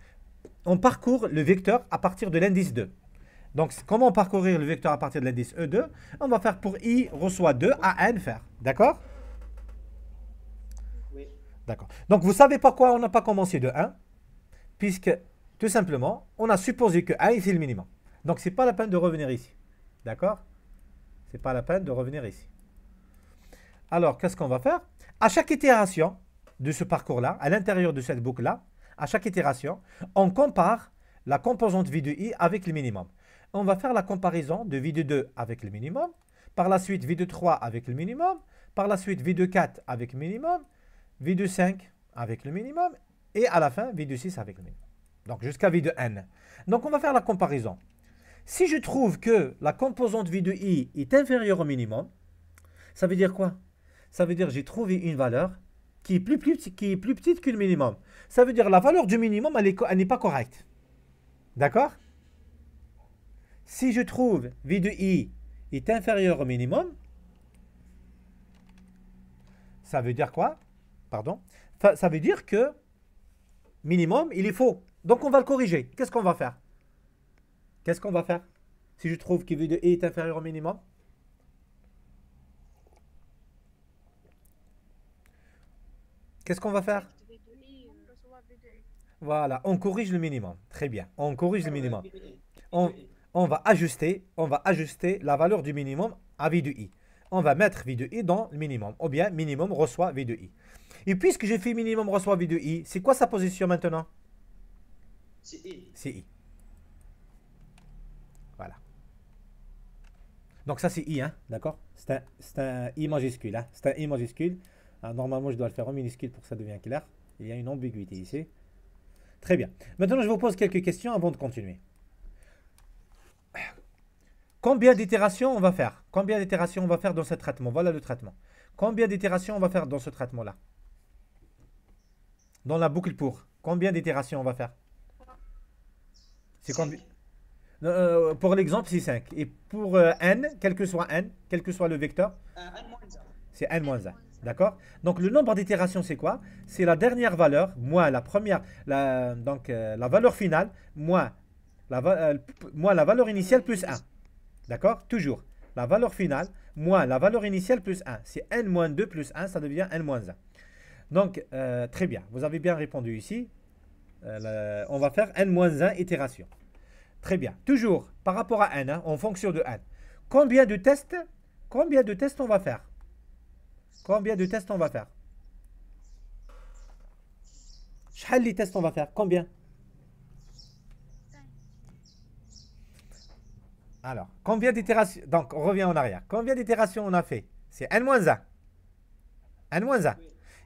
on parcourt le vecteur à partir de l'indice 2. Donc, comment parcourir le vecteur à partir de l'indice E2 On va faire pour i reçoit 2 à n faire. D'accord Oui. D'accord. Donc, vous savez pourquoi on n'a pas commencé de 1 Puisque, tout simplement, on a supposé que 1 est le minimum. Donc, ce n'est pas la peine de revenir ici. D'accord n'est pas la peine de revenir ici. Alors, qu'est-ce qu'on va faire À chaque itération de ce parcours-là, à l'intérieur de cette boucle-là, à chaque itération, on compare la composante V de i avec le minimum. On va faire la comparaison de V de 2 avec le minimum, par la suite V de 3 avec le minimum, par la suite V de 4 avec le minimum, V de 5 avec le minimum, et à la fin V de 6 avec le minimum. Donc jusqu'à V de n. Donc on va faire la comparaison. Si je trouve que la composante V de I est inférieure au minimum, ça veut dire quoi Ça veut dire j'ai trouvé une valeur qui est plus, petite que le minimum. Ça veut dire la valeur du minimum, n'est pas correcte. D'accord Si je trouve V de I est inférieure au minimum, ça veut dire quoi Pardon Ça veut dire que minimum, il est faux. Donc on va le corriger. Qu'est-ce qu'on va faire Qu'est-ce qu'on va faire si je trouve que V de I est inférieur au minimum Qu'est-ce qu'on va faire Voilà, on corrige le minimum. Très bien, on corrige le minimum. On, va ajuster, on va ajuster la valeur du minimum à V de I. On va mettre V de I dans le minimum, ou bien minimum reçoit V de I. Et puisque j'ai fait minimum reçoit V de I, c'est quoi sa position maintenant C'est I. C'est I. Donc ça, c'est I, hein, d'accord C'est un, un, I majuscule, c'est un I majuscule. Hein. Ah, normalement, je dois le faire en minuscule pour que ça devienne clair. Il y a une ambiguïté ici. Très bien. Maintenant, je vous pose quelques questions avant de continuer. Combien d'itérations on va faire Combien d'itérations on va faire dans ce traitement Voilà le traitement. Combien d'itérations on va faire dans ce traitement-là Dans la boucle pour. Combien d'itérations on va faire C'est combien euh, euh, pour l'exemple, c'est 5. Et pour euh, n, quel que soit n, quel que soit le vecteur, c'est n 1. D'accord Donc le nombre d'itérations, c'est quoi C'est la dernière valeur, moins la première, donc la valeur finale, moins la, valeur initiale plus 1. D'accord Toujours. La valeur finale, moins la valeur initiale plus 1. C'est n 2 plus 1, ça devient n 1. Donc, très bien. Vous avez bien répondu ici. on va faire n 1 itération. Très bien. Toujours par rapport à n, hein, en fonction de n. Combien de tests Combien de tests on va faire Combien de tests on va faire Combien les tests on va faire Combien Alors, combien d'itérations Donc, on revient en arrière. Combien d'itérations on a fait C'est n-1. n-1.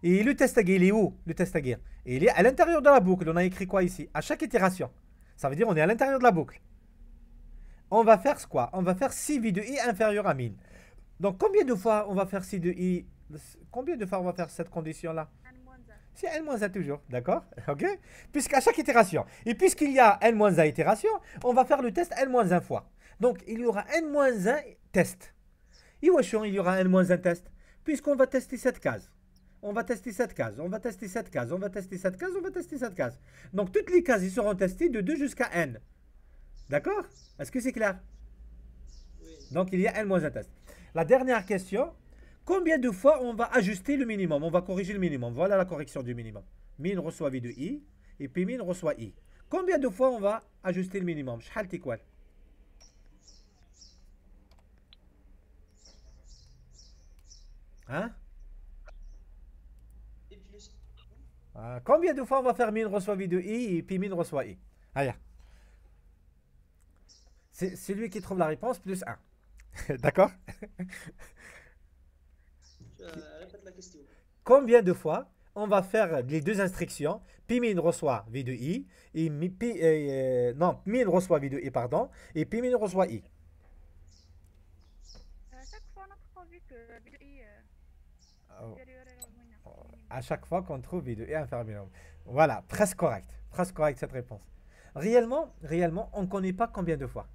Et le test à il est où Le test à Il est à l'intérieur de la boucle. On a écrit quoi ici À chaque itération. Ça veut dire qu'on est à l'intérieur de la boucle. On va faire quoi On va faire si V de I inférieur à 1000. Donc combien de fois on va faire si de I Combien de fois on va faire cette condition-là c'est n 1 toujours, d'accord Ok Puisqu'à chaque itération, et puisqu'il y a n 1 itération, on va faire le test N-1 fois. Donc, il y aura N-1 test. Et où est y aura N-1 test Puisqu'on va tester cette case on va tester cette case, on va tester cette case, on va tester cette case, on va tester cette case. Donc toutes les cases, ils seront testées de 2 jusqu'à n. D'accord Est-ce que c'est clair Donc il y a n moins un test. La dernière question, combien de fois on va ajuster le minimum On va corriger le minimum. Voilà la correction du minimum. Min reçoit V de i et puis min reçoit i. Combien de fois on va ajuster le minimum Hein Euh, combien de fois on va faire min reçoit V de I et puis min reçoit I ah, C'est celui qui trouve la réponse plus 1. D'accord euh, Combien de fois on va faire les deux instructions Pi min reçoit V de I et mi, euh, non, min reçoit V de I, pardon, et pi min reçoit I. chaque fois, on a que I. Oh à chaque fois qu'on trouve et est Voilà, presque correct. Presque correct cette réponse. Réellement, réellement, on ne connaît pas combien de fois.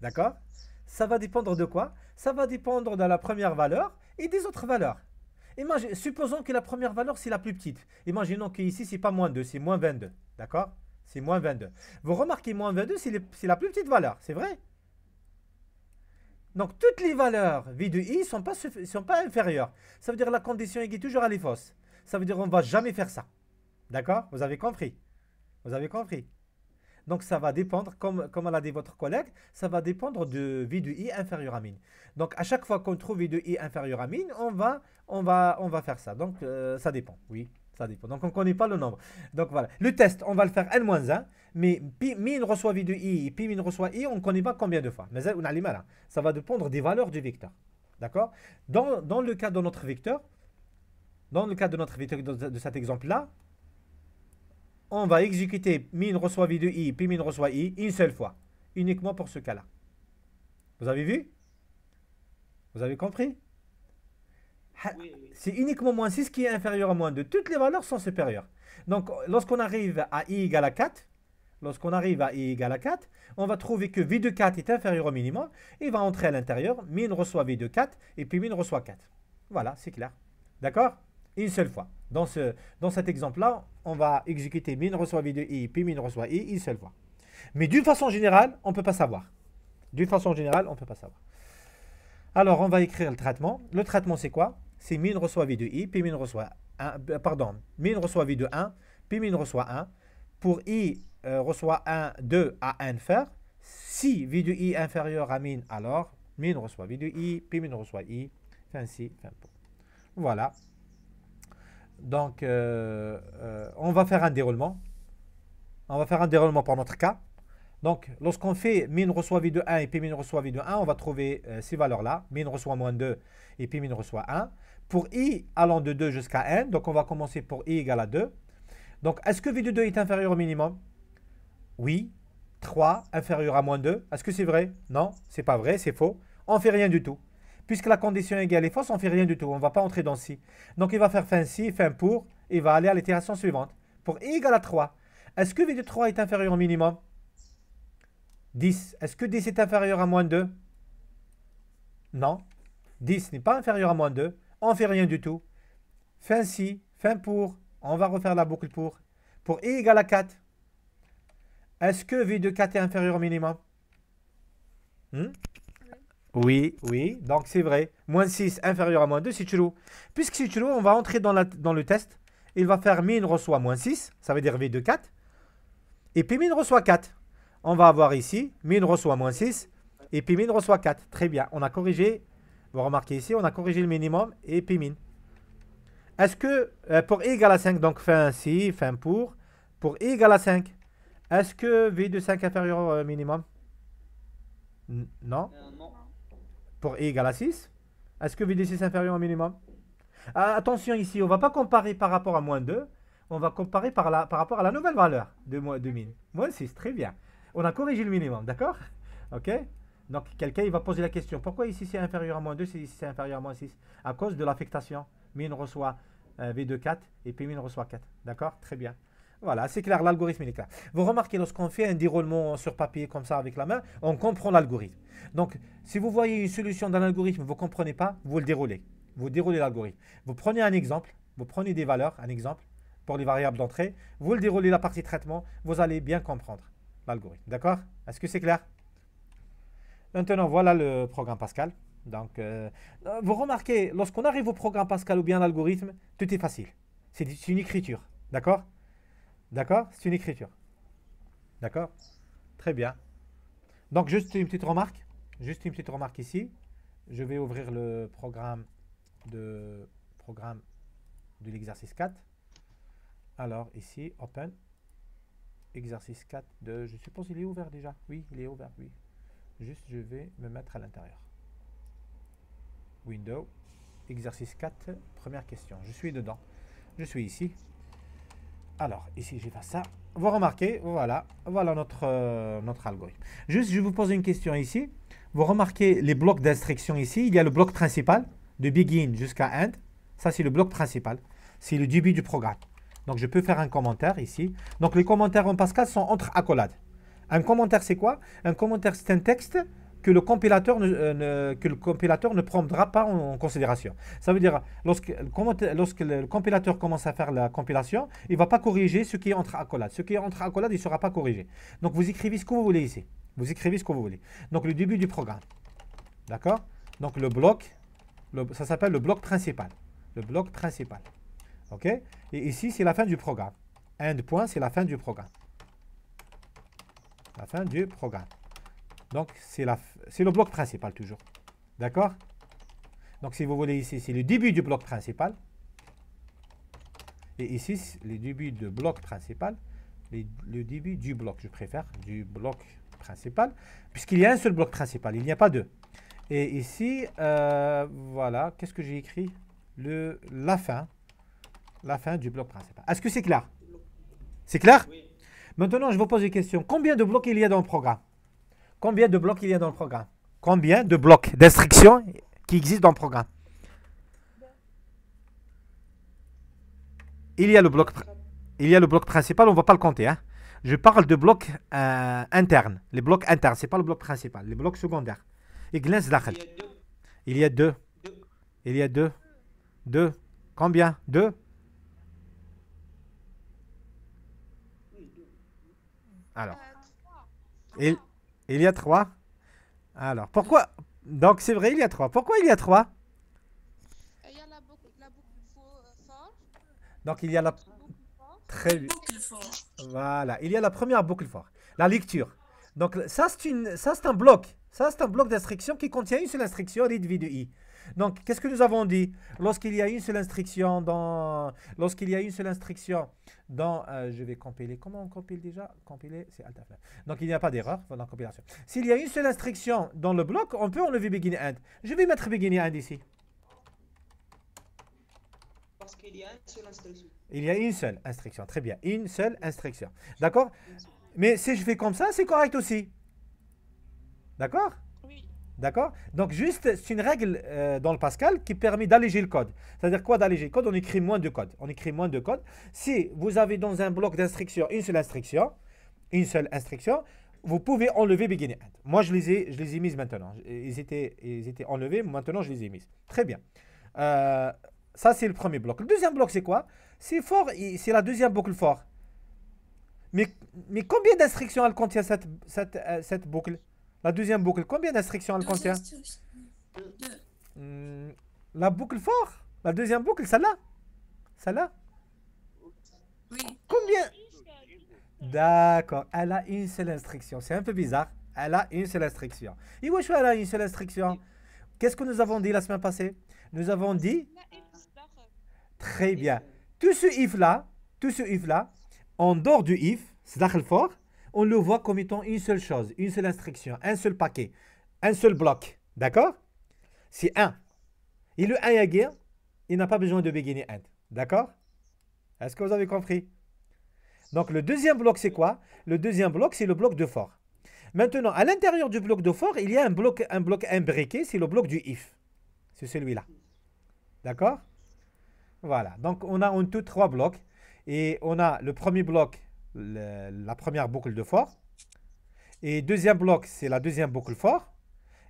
D'accord Ça va dépendre de quoi Ça va dépendre de la première valeur et des autres valeurs. supposons que la première valeur, c'est la plus petite. Imaginons qu'ici, c'est pas moins 2, c'est moins 22. D'accord C'est moins 22. Vous remarquez, moins 22, c'est la plus petite valeur. C'est vrai donc toutes les valeurs V de I ne sont pas, inférieures. Ça veut dire la condition est toujours à fausse. Ça veut dire on ne va jamais faire ça. D'accord Vous avez compris Vous avez compris donc ça va dépendre, comme, l'a dit votre collègue, ça va dépendre de V de I inférieur à min. Donc à chaque fois qu'on trouve V de I inférieur à min, on va, on va, faire ça. Donc euh, ça dépend, oui. Donc on ne connaît pas le nombre. Donc voilà. Le test, on va le faire n-1. Mais pi min reçoit v de i et pi min reçoit i, on ne connaît pas combien de fois. Mais ça va dépendre des valeurs du vecteur. D'accord dans, le cas de notre vecteur, dans le cas de notre vecteur de cet exemple-là, on va exécuter min reçoit v de i, pi min reçoit i une seule fois. Uniquement pour ce cas-là. Vous avez vu Vous avez compris c'est uniquement moins 6 qui est inférieur à moins 2. Toutes les valeurs sont supérieures. Donc, lorsqu'on arrive à i égale à 4, lorsqu'on arrive à i à 4, on va trouver que v de 4 est inférieur au minimum Il va entrer à l'intérieur. Min reçoit v de 4 et puis min reçoit 4. Voilà, c'est clair. D'accord Une seule fois. Dans, cet exemple-là, on va exécuter min reçoit v de i puis min reçoit i une seule fois. Mais d'une façon générale, on ne peut pas savoir. D'une façon générale, on ne peut pas savoir. Alors, on va écrire le traitement. Le traitement, c'est quoi si min reçoit vie de i, puis min reçoit 1, euh, pardon, min reçoit vie de 1, puis min reçoit 1. Pour i euh, reçoit 1, 2 à infer, si v de i inférieur à min, alors min reçoit vie de i, puis min reçoit i, fin si, fin pour. Voilà. Donc, euh, on va faire un déroulement. On va faire un déroulement pour notre cas. Donc, lorsqu'on fait min reçoit v de 1 et puis min reçoit vie de 1, on va trouver ces valeurs-là. Min reçoit moins 2 et puis min reçoit 1 pour i allant de 2 jusqu'à n. Donc on va commencer pour i égale à 2. Donc est-ce que v de 2 est inférieur au minimum Oui. 3 inférieur à moins 2. Est-ce que c'est vrai Non, c'est pas vrai, c'est faux. On ne fait rien du tout. Puisque la condition égale est fausse, on ne fait rien du tout. On ne va pas entrer dans si. Donc il va faire fin si, fin pour. Il va aller à l'itération suivante. Pour i égale à 3. Est-ce que v de 3 est inférieur au minimum 10. Est-ce que 10 est inférieur à moins 2 Non. 10 n'est pas inférieur à moins 2 on fait rien du tout. Fin si, fin pour, on va refaire la boucle pour. Pour i égale à 4, est-ce que V de 4 est inférieur au minimum hmm? Oui, oui, donc c'est vrai. Moins 6 inférieur à moins 2, si tu Puisque si tu on va entrer dans, la, dans le test. Il va faire min reçoit moins 6, ça veut dire V de 4. Et puis min reçoit 4. On va avoir ici, min reçoit moins 6, et puis min reçoit 4. Très bien, on a corrigé vous remarquez ici, on a corrigé le minimum et puis min. Est-ce que euh, pour i égale à 5, donc fin si, fin pour, pour i égale à 5, est-ce que v de 5 inférieur au minimum euh, non. Pour i égale à 6, est-ce que v de 6 inférieur au minimum ah, Attention ici, on ne va pas comparer par rapport à moins 2, on va comparer par, la, par rapport à la nouvelle valeur de, de min. Moins 6, très bien. On a corrigé le minimum, d'accord Ok donc quelqu'un, va poser la question, pourquoi ici c'est inférieur à moins 2, et ici c'est inférieur à moins 6 À cause de l'affectation. Min reçoit euh, V2, 4, et puis min reçoit 4. D'accord Très bien. Voilà, c'est clair, l'algorithme est clair. Vous remarquez, lorsqu'on fait un déroulement sur papier comme ça avec la main, on comprend l'algorithme. Donc, si vous voyez une solution dans l'algorithme, vous ne comprenez pas, vous le déroulez. Vous déroulez l'algorithme. Vous prenez un exemple, vous prenez des valeurs, un exemple, pour les variables d'entrée, vous le déroulez la partie traitement, vous allez bien comprendre l'algorithme. D'accord Est-ce que c'est clair Maintenant, voilà le programme Pascal. Donc, euh, vous remarquez, lorsqu'on arrive au programme Pascal ou bien l'algorithme, tout est facile. C'est une écriture, d'accord D'accord C'est une écriture. D'accord Très bien. Donc, juste une petite remarque. Juste une petite remarque ici. Je vais ouvrir le programme de, programme de l'exercice 4. Alors, ici, open. Exercice 4 de... Je suppose il est ouvert déjà. Oui, il est ouvert, oui. Juste, je vais me mettre à l'intérieur. Window, exercice 4, première question. Je suis dedans. Je suis ici. Alors, ici, fait ça. Vous remarquez, voilà, voilà notre, euh, notre algorithme. Juste, je vous pose une question ici. Vous remarquez les blocs d'instruction ici. Il y a le bloc principal, de begin jusqu'à end. Ça, c'est le bloc principal. C'est le début du programme. Donc, je peux faire un commentaire ici. Donc, les commentaires en Pascal sont entre accolades. Un commentaire, c'est quoi Un commentaire, c'est un texte que le compilateur ne, euh, que le compilateur ne prendra pas en, considération. Ça veut dire, lorsque, lorsque, le compilateur commence à faire la compilation, il ne va pas corriger ce qui est entre accolades. Ce qui est entre accolades, il ne sera pas corrigé. Donc, vous écrivez ce que vous voulez ici. Vous écrivez ce que vous voulez. Donc, le début du programme. D'accord Donc, le bloc, ça s'appelle le bloc principal. Le bloc principal. OK Et ici, c'est la fin du programme. End point, c'est la fin du programme. La fin du programme. Donc, c'est le bloc principal toujours. D'accord Donc, si vous voulez, ici, c'est le début du bloc principal. Et ici, le début du bloc principal. le début du bloc, je préfère, du bloc principal. Puisqu'il y a un seul bloc principal, il n'y a pas deux. Et ici, euh, voilà, qu'est-ce que j'ai écrit le, La fin. La fin du bloc principal. Est-ce que c'est clair C'est clair oui. Maintenant, je vous pose une question. Combien de blocs il y a dans le programme Combien de blocs il y a dans le programme Combien de blocs d'instructions qui existent dans le programme il y, a le bloc, il y a le bloc principal, on ne va pas le compter. Hein. Je parle de blocs euh, internes. Les blocs internes, ce n'est pas le bloc principal, les blocs secondaires. Il y a Il y a deux. Il y a deux. Deux. Combien Deux Alors. Il, il y a trois. Alors, pourquoi Donc, c'est vrai, il y a trois. Pourquoi il y a trois euh, Donc, il y a la... Très Voilà, il y a la première boucle forte. la lecture. Donc, ça, c'est une... un bloc. Ça, c'est un bloc d'instruction qui contient une seule instruction, read, donc, qu'est-ce que nous avons dit Lorsqu'il y a une seule instruction dans... Lorsqu'il y a une seule instruction dans... Euh, je vais compiler. Comment on compile déjà Compiler, c'est alt Donc, il n'y a pas d'erreur dans la compilation. S'il y a une seule instruction dans le bloc, on peut enlever begin end. Je vais mettre begin end ici. Parce qu'il y a une seule instruction. Il y a une seule instruction. Très bien. Une seule instruction. D'accord Mais si je fais comme ça, c'est correct aussi. D'accord D'accord Donc juste, c'est une règle euh, dans le Pascal qui permet d'alléger le code. C'est-à-dire quoi d'alléger le code On écrit moins de code. On écrit moins de code. Si vous avez dans un bloc d'instruction une seule instruction, une seule instruction, vous pouvez enlever begin Moi, je les ai, je les ai mises maintenant. Ils étaient, ils étaient enlevés, maintenant je les ai mises. Très bien. Euh, ça, c'est le premier bloc. Le deuxième bloc, c'est quoi C'est fort, c'est la deuxième boucle fort. Mais, mais combien d'instructions elle contient cette, cette euh, boucle la deuxième boucle, combien d'instructions elle contient hmm, La boucle fort La deuxième boucle, celle-là Celle-là Combien D'accord, elle a une seule instruction. C'est un peu bizarre. Elle a une seule instruction. elle une seule instruction Qu'est-ce que nous avons dit la semaine passée Nous avons dit... Très bien. Tout ce if-là, tout ce if-là, en dehors du if, c'est fort, on le voit comme étant une seule chose, une seule instruction, un seul paquet, un seul bloc. D'accord C'est un. Et le 1 il n'a pas besoin de beginning end. D'accord Est-ce que vous avez compris Donc le deuxième bloc, c'est quoi Le deuxième bloc, c'est le bloc de fort. Maintenant, à l'intérieur du bloc de fort, il y a un bloc, un bloc imbriqué, c'est le bloc du if. C'est celui-là. D'accord Voilà. Donc on a en tout trois blocs. Et on a le premier bloc la première boucle de fort. Et deuxième bloc, c'est la deuxième boucle fort.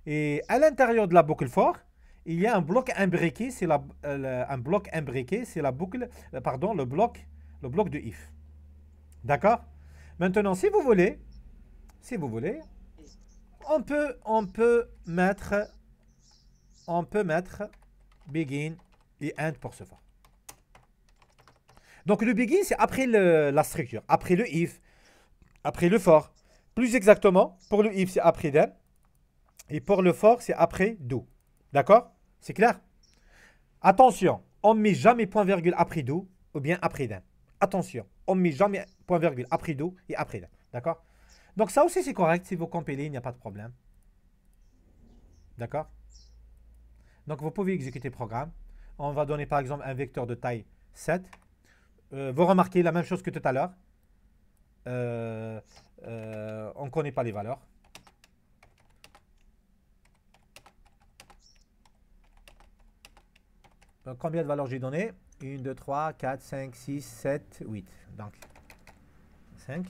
Et à l'intérieur de la boucle fort, il y a un bloc imbriqué, c'est la, euh, un bloc imbriqué, c'est la boucle, euh, pardon, le bloc, le bloc de if. D'accord Maintenant, si vous voulez, si vous voulez, on peut, on peut mettre, on peut mettre begin et end pour ce fort. Donc le begin, c'est après la structure, après le if, après le for. Plus exactement, pour le if, c'est après d'un. Et pour le for, c'est après do. D'accord C'est clair Attention, on ne met jamais point virgule après do ou bien après d'un. Attention, on ne met jamais point virgule après do et après then. D'accord Donc ça aussi, c'est correct. Si vous compilez, il n'y a pas de problème. D'accord Donc vous pouvez exécuter le programme. On va donner par exemple un vecteur de taille 7. Euh, vous remarquez la même chose que tout à l'heure. Euh, euh, on ne connaît pas les valeurs. combien de valeurs j'ai donné 1, 2, 3, 4, 5, 6, 7, 8. Donc, 5.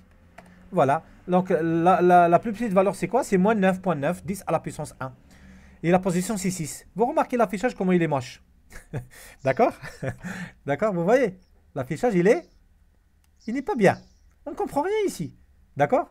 Voilà. Donc, la, la plus petite valeur, c'est quoi C'est moins 9.9, 10 à la puissance 1. Et la position, c'est 6. Vous remarquez l'affichage, comment il est moche. D'accord D'accord, vous voyez L'affichage, il est. Il n'est pas bien. On ne comprend rien ici. D'accord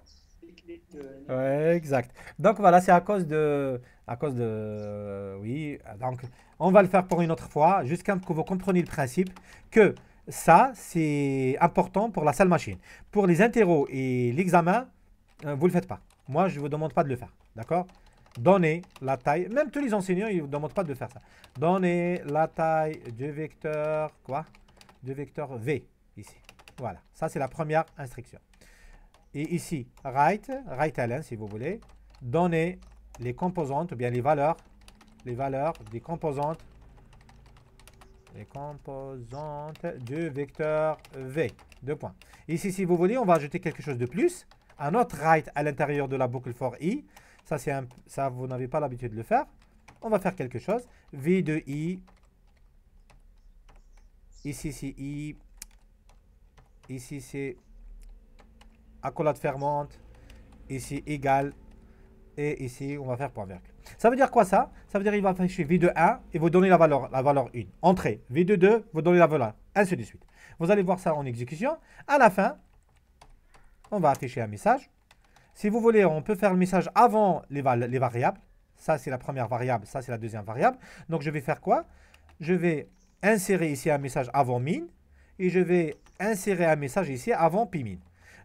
exact. Donc voilà, c'est à cause de. À cause de. oui, donc on va le faire pour une autre fois, jusqu'à ce que vous compreniez le principe que ça, c'est important pour la salle machine. Pour les interros et l'examen, euh, vous ne le faites pas. Moi, je ne vous demande pas de le faire. D'accord Donnez la taille. Même tous les enseignants, ils ne vous demandent pas de faire ça. Donnez la taille du vecteur. Quoi de vecteur v, ici. Voilà, ça c'est la première instruction. Et ici, write, write 1 si vous voulez, donner les composantes, ou bien les valeurs, les valeurs des composantes, les composantes du vecteur v, deux points. Ici, si vous voulez, on va ajouter quelque chose de plus, un autre write à l'intérieur de la boucle for i, ça, c'est un, ça vous n'avez pas l'habitude de le faire. On va faire quelque chose, v de i Ici, c'est I. Ici, c'est accolade fermante. Ici, égal. Et ici, on va faire point virgule. Ça veut dire quoi ça Ça veut dire qu'il va afficher v de 1 et vous donner la valeur, la valeur 1. Entrée. V2 2, vous donnez la valeur 1, ainsi de suite. Vous allez voir ça en exécution. À la fin, on va afficher un message. Si vous voulez, on peut faire le message avant les, les variables. Ça, c'est la première variable. Ça, c'est la deuxième variable. Donc, je vais faire quoi Je vais insérer ici un message avant min et je vais insérer un message ici avant pimin.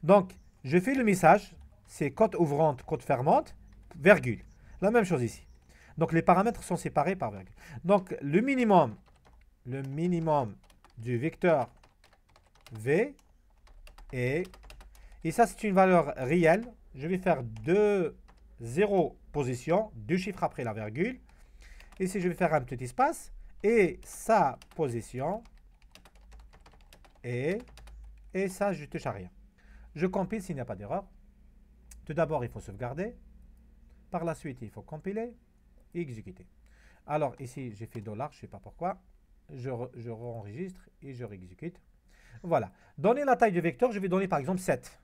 Donc, je fais le message, c'est cote ouvrante, côte fermante, virgule. La même chose ici. Donc, les paramètres sont séparés par virgule. Donc, le minimum, le minimum du vecteur V est, et ça c'est une valeur réelle, je vais faire deux 0 position, deux chiffres après la virgule. et si je vais faire un petit espace et sa position et, et ça, je touche à rien. Je compile s'il n'y a pas d'erreur. Tout d'abord, il faut sauvegarder. Par la suite, il faut compiler et exécuter. Alors ici, j'ai fait dollar, je ne sais pas pourquoi. Je, re, enregistre et je réexécute. Voilà. Donner la taille du vecteur, je vais donner par exemple 7.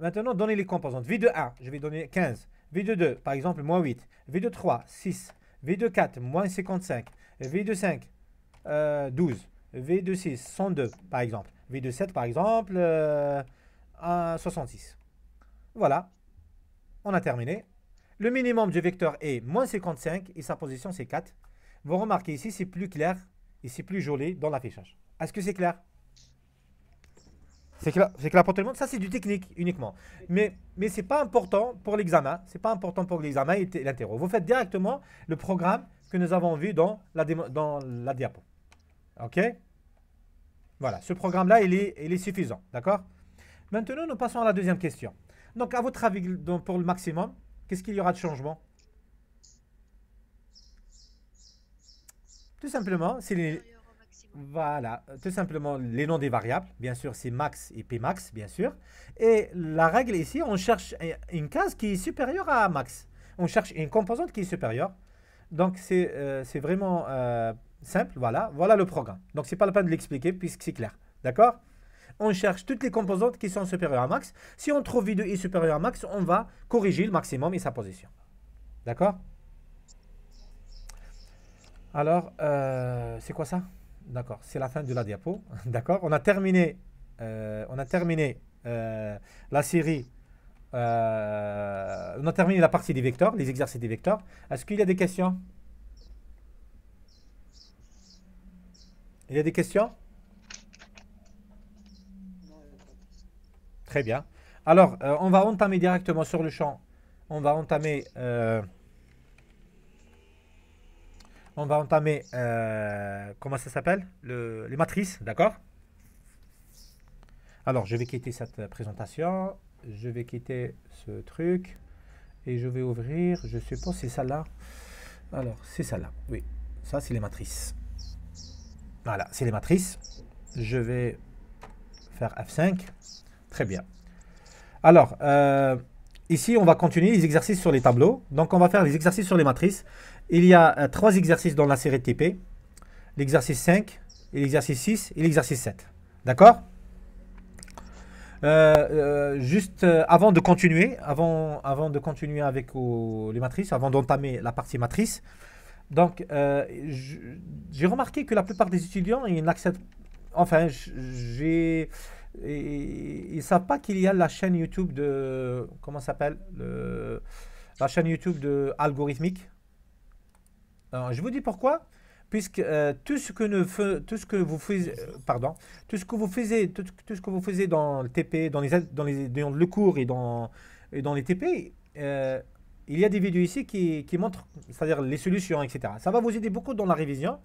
Maintenant, donner les composantes. V de 1, je vais donner 15. V de 2, par exemple, moins 8. V de 3, 6. V de 4, moins 55. V de 5, 12. V de 6, 102, par exemple. V de 7, par exemple, 66. Euh, voilà. On a terminé. Le minimum du vecteur est moins 55 et sa position c'est 4. Vous remarquez ici, c'est plus clair et c'est plus joli dans l'affichage. Est-ce que c'est clair c'est clair, clair pour tout le monde. Ça, c'est du technique uniquement. Mais, mais ce n'est pas important pour l'examen. C'est pas important pour l'examen et l'interro. Vous faites directement le programme que nous avons vu dans la, diapo. OK Voilà, ce programme-là, il est, suffisant. D'accord Maintenant, nous passons à la deuxième question. Donc, à votre avis, pour le maximum, qu'est-ce qu'il y aura de changement Tout simplement, Voilà, tout simplement les noms des variables. Bien sûr, c'est max et pmax, bien sûr. Et la règle ici, on cherche une case qui est supérieure à max. On cherche une composante qui est supérieure. Donc c'est euh, vraiment euh, simple, voilà, voilà le programme. Donc c'est pas la peine de l'expliquer puisque c'est clair, d'accord On cherche toutes les composantes qui sont supérieures à max. Si on trouve V2i supérieur à max, on va corriger le maximum et sa position. D'accord Alors, euh, c'est quoi ça D'accord, c'est la fin de la diapo. D'accord, on a terminé, on a terminé la série euh, on a terminé la partie des vecteurs, les exercices des vecteurs. Est-ce qu'il y a des questions Il y a des questions Très bien. Alors, euh, on va entamer directement sur le champ. On va entamer... Euh, on va entamer... comment ça s'appelle Les matrices, d'accord Alors, je vais quitter cette présentation je vais quitter ce truc et je vais ouvrir, je suppose c'est ça là. Alors, c'est ça là, oui. Ça, c'est les matrices. Voilà, c'est les matrices. Je vais faire F5. Très bien. Alors, euh, ici, on va continuer les exercices sur les tableaux. Donc, on va faire les exercices sur les matrices. Il y a euh, trois exercices dans la série TP. L'exercice 5, l'exercice 6 et l'exercice 7. D'accord euh, euh, juste euh, avant de continuer, avant, avant de continuer avec les matrices, avant d'entamer la partie matrice, donc j'ai remarqué que la plupart des étudiants, ils n'acceptent, enfin, j'ai ils ne savent pas qu'il y a la chaîne YouTube de. Comment s'appelle La chaîne YouTube de Algorithmique. je vous dis pourquoi puisque euh, tout, ce que tout ce que vous faisiez, pardon, tout ce que vous faisiez, tout, ce que vous faisiez dans le TP, dans les, dans les le cours et dans dans les TP, euh, il y a des vidéos ici qui, montrent, c'est-à-dire les solutions, etc. Ça va vous aider beaucoup dans la révision.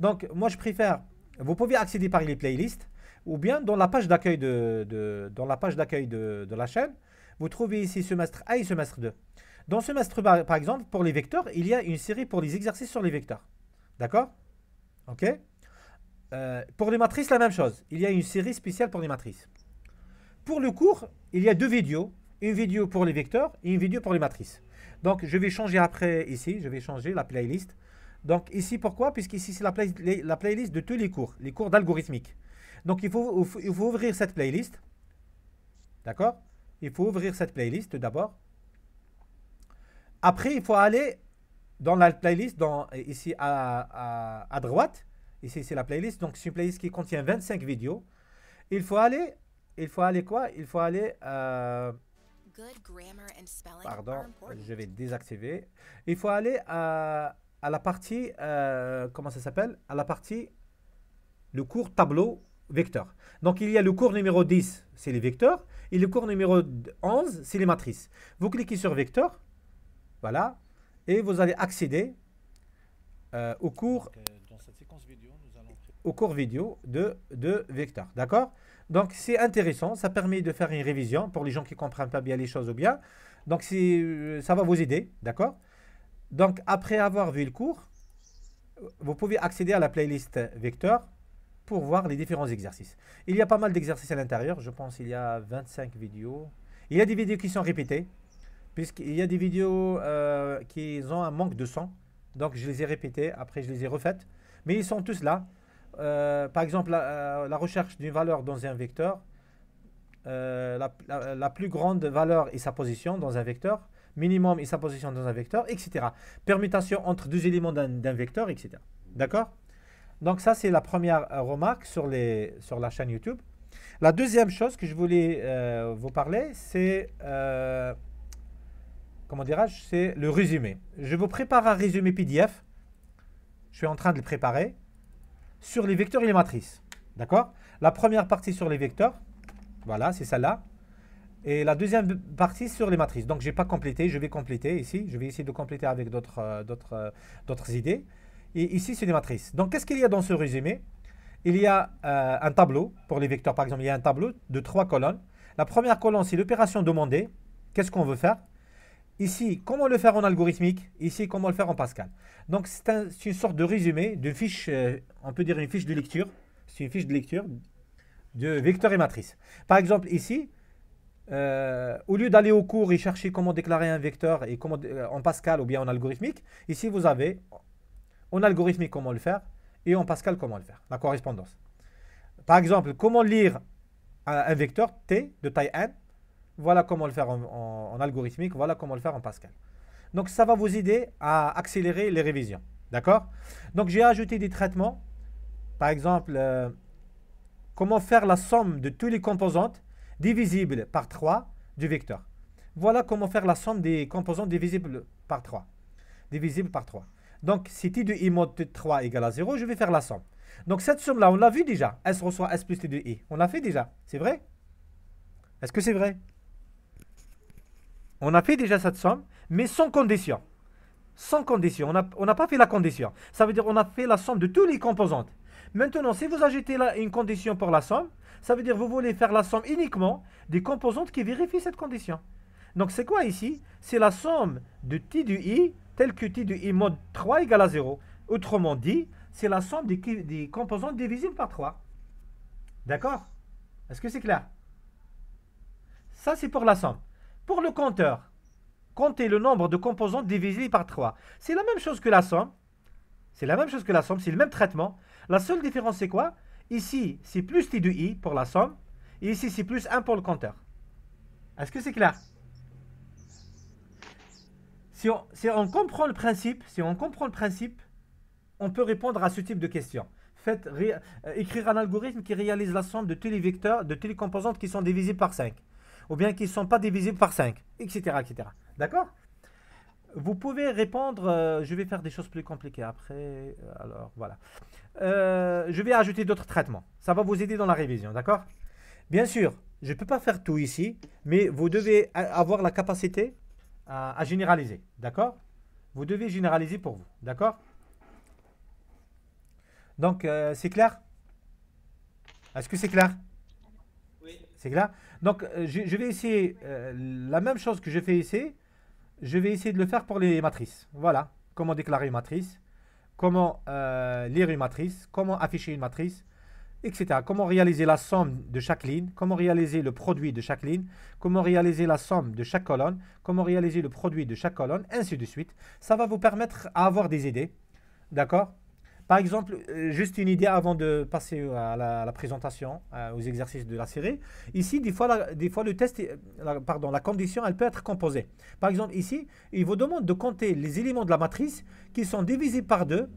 Donc moi je préfère, vous pouvez accéder par les playlists ou bien dans la page d'accueil de, dans la page d'accueil de, la chaîne, vous trouvez ici semestre A et semestre 2. Dans semestre par exemple, pour les vecteurs, il y a une série pour les exercices sur les vecteurs. D'accord Ok euh, Pour les matrices, la même chose. Il y a une série spéciale pour les matrices. Pour le cours, il y a deux vidéos. Une vidéo pour les vecteurs et une vidéo pour les matrices. Donc, je vais changer après ici. Je vais changer la playlist. Donc, ici, pourquoi Puisqu'ici, c'est la, la, playlist de tous les cours, les cours d'algorithmique. Donc, il faut ouvrir cette playlist. D'accord Il faut ouvrir cette playlist d'abord. Après, il faut aller dans la playlist, dans, ici à, droite, ici c'est la playlist, donc c'est une playlist qui contient 25 vidéos. Il faut aller, il faut aller quoi Il faut aller... Euh, pardon, je vais désactiver. Il faut aller à, la partie, euh, comment ça s'appelle À la partie, le cours tableau vecteur. Donc il y a le cours numéro 10, c'est les vecteurs, et le cours numéro 11, c'est les matrices. Vous cliquez sur vecteur, voilà, et vous allez accéder euh, au cours euh, vidéo, au cours vidéo de, de Vector. D'accord Donc c'est intéressant, ça permet de faire une révision pour les gens qui ne comprennent pas bien les choses ou bien. Donc euh, ça va vous aider, d'accord Donc après avoir vu le cours, vous pouvez accéder à la playlist Vecteur pour voir les différents exercices. Il y a pas mal d'exercices à l'intérieur, je pense il y a 25 vidéos. Il y a des vidéos qui sont répétées, puisqu'il y a des vidéos euh, qui ont un manque de sang. Donc je les ai répétées, après je les ai refaites. Mais ils sont tous là. Euh, par exemple, euh, la, recherche d'une valeur dans un vecteur, la, plus grande valeur et sa position dans un vecteur, minimum et sa position dans un vecteur, etc. Permutation entre deux éléments d'un vecteur, etc. D'accord Donc ça, c'est la première remarque sur, la chaîne YouTube. La deuxième chose que je voulais vous parler, c'est comment dirais-je, c'est le résumé. Je vous prépare un résumé PDF. Je suis en train de le préparer sur les vecteurs et les matrices. D'accord La première partie sur les vecteurs, voilà, c'est celle-là. Et la deuxième partie sur les matrices. Donc, je n'ai pas complété, je vais compléter ici. Je vais essayer de compléter avec d'autres euh, euh, idées. Et ici, c'est les matrices. Donc, qu'est-ce qu'il y a dans ce résumé Il y a euh, un tableau pour les vecteurs, par exemple. Il y a un tableau de trois colonnes. La première colonne, c'est l'opération demandée. Qu'est-ce qu'on veut faire Ici, comment le faire en algorithmique Ici, comment le faire en Pascal Donc, c'est une sorte de résumé d'une fiche, euh, on peut dire une fiche de lecture. C'est une fiche de lecture de vecteurs et matrices. Par exemple, ici, euh, au lieu d'aller au cours et chercher comment déclarer un vecteur et comment, euh, en Pascal ou bien en algorithmique, ici, vous avez en algorithmique comment le faire et en Pascal comment le faire, la correspondance. Par exemple, comment lire un vecteur t de taille n voilà comment le faire en, algorithmique, voilà comment le faire en Pascal. Donc ça va vous aider à accélérer les révisions. D'accord Donc j'ai ajouté des traitements. Par exemple, euh, comment faire la somme de tous les composantes divisibles par 3 du vecteur. Voilà comment faire la somme des composantes divisibles par 3. Divisibles par 3. Donc si t de i mod de 3 égale à 0, je vais faire la somme. Donc cette somme-là, on l'a vu déjà. S reçoit S plus T de i. On l'a fait déjà. C'est vrai Est-ce que c'est vrai on a fait déjà cette somme, mais sans condition. Sans condition. On n'a pas fait la condition. Ça veut dire on a fait la somme de tous les composantes. Maintenant, si vous ajoutez là une condition pour la somme, ça veut dire que vous voulez faire la somme uniquement des composantes qui vérifient cette condition. Donc c'est quoi ici C'est la somme de t du i tel que t du i mode 3 égale à 0. Autrement dit, c'est la somme des, des composantes divisibles par 3. D'accord Est-ce que c'est clair Ça, c'est pour la somme. Pour le compteur, comptez le nombre de composantes divisés par 3. C'est la même chose que la somme. C'est la même chose que la somme, c'est le même traitement. La seule différence, c'est quoi Ici, c'est plus T de I pour la somme. Et ici, c'est plus 1 pour le compteur. Est-ce que c'est clair si on, comprend le principe, si on comprend le principe, on peut répondre à ce type de question. Faites, euh, écrire un algorithme qui réalise la somme de tous les vecteurs, de tous les composantes qui sont divisés par 5 ou bien qu'ils ne sont pas divisibles par 5, etc. etc. D'accord Vous pouvez répondre, euh, je vais faire des choses plus compliquées après, euh, alors voilà. Euh, je vais ajouter d'autres traitements, ça va vous aider dans la révision, d'accord Bien sûr, je ne peux pas faire tout ici, mais vous devez avoir la capacité à, généraliser, d'accord Vous devez généraliser pour vous, d'accord Donc, c'est clair Est-ce que c'est clair Oui. C'est clair donc, euh, je, vais essayer euh, la même chose que je fais ici. Je vais essayer de le faire pour les matrices. Voilà, comment déclarer une matrice, comment euh, lire une matrice, comment afficher une matrice, etc. Comment réaliser la somme de chaque ligne, comment réaliser le produit de chaque ligne, comment réaliser la somme de chaque colonne, comment réaliser le produit de chaque colonne, ainsi de suite. Ça va vous permettre à avoir des idées, d'accord par exemple, euh, juste une idée avant de passer à la, présentation, euh, aux exercices de la série. Ici, des fois, la, des fois le test, pardon, la condition, elle peut être composée. Par exemple, ici, il vous demande de compter les éléments de la matrice qui sont divisés par 2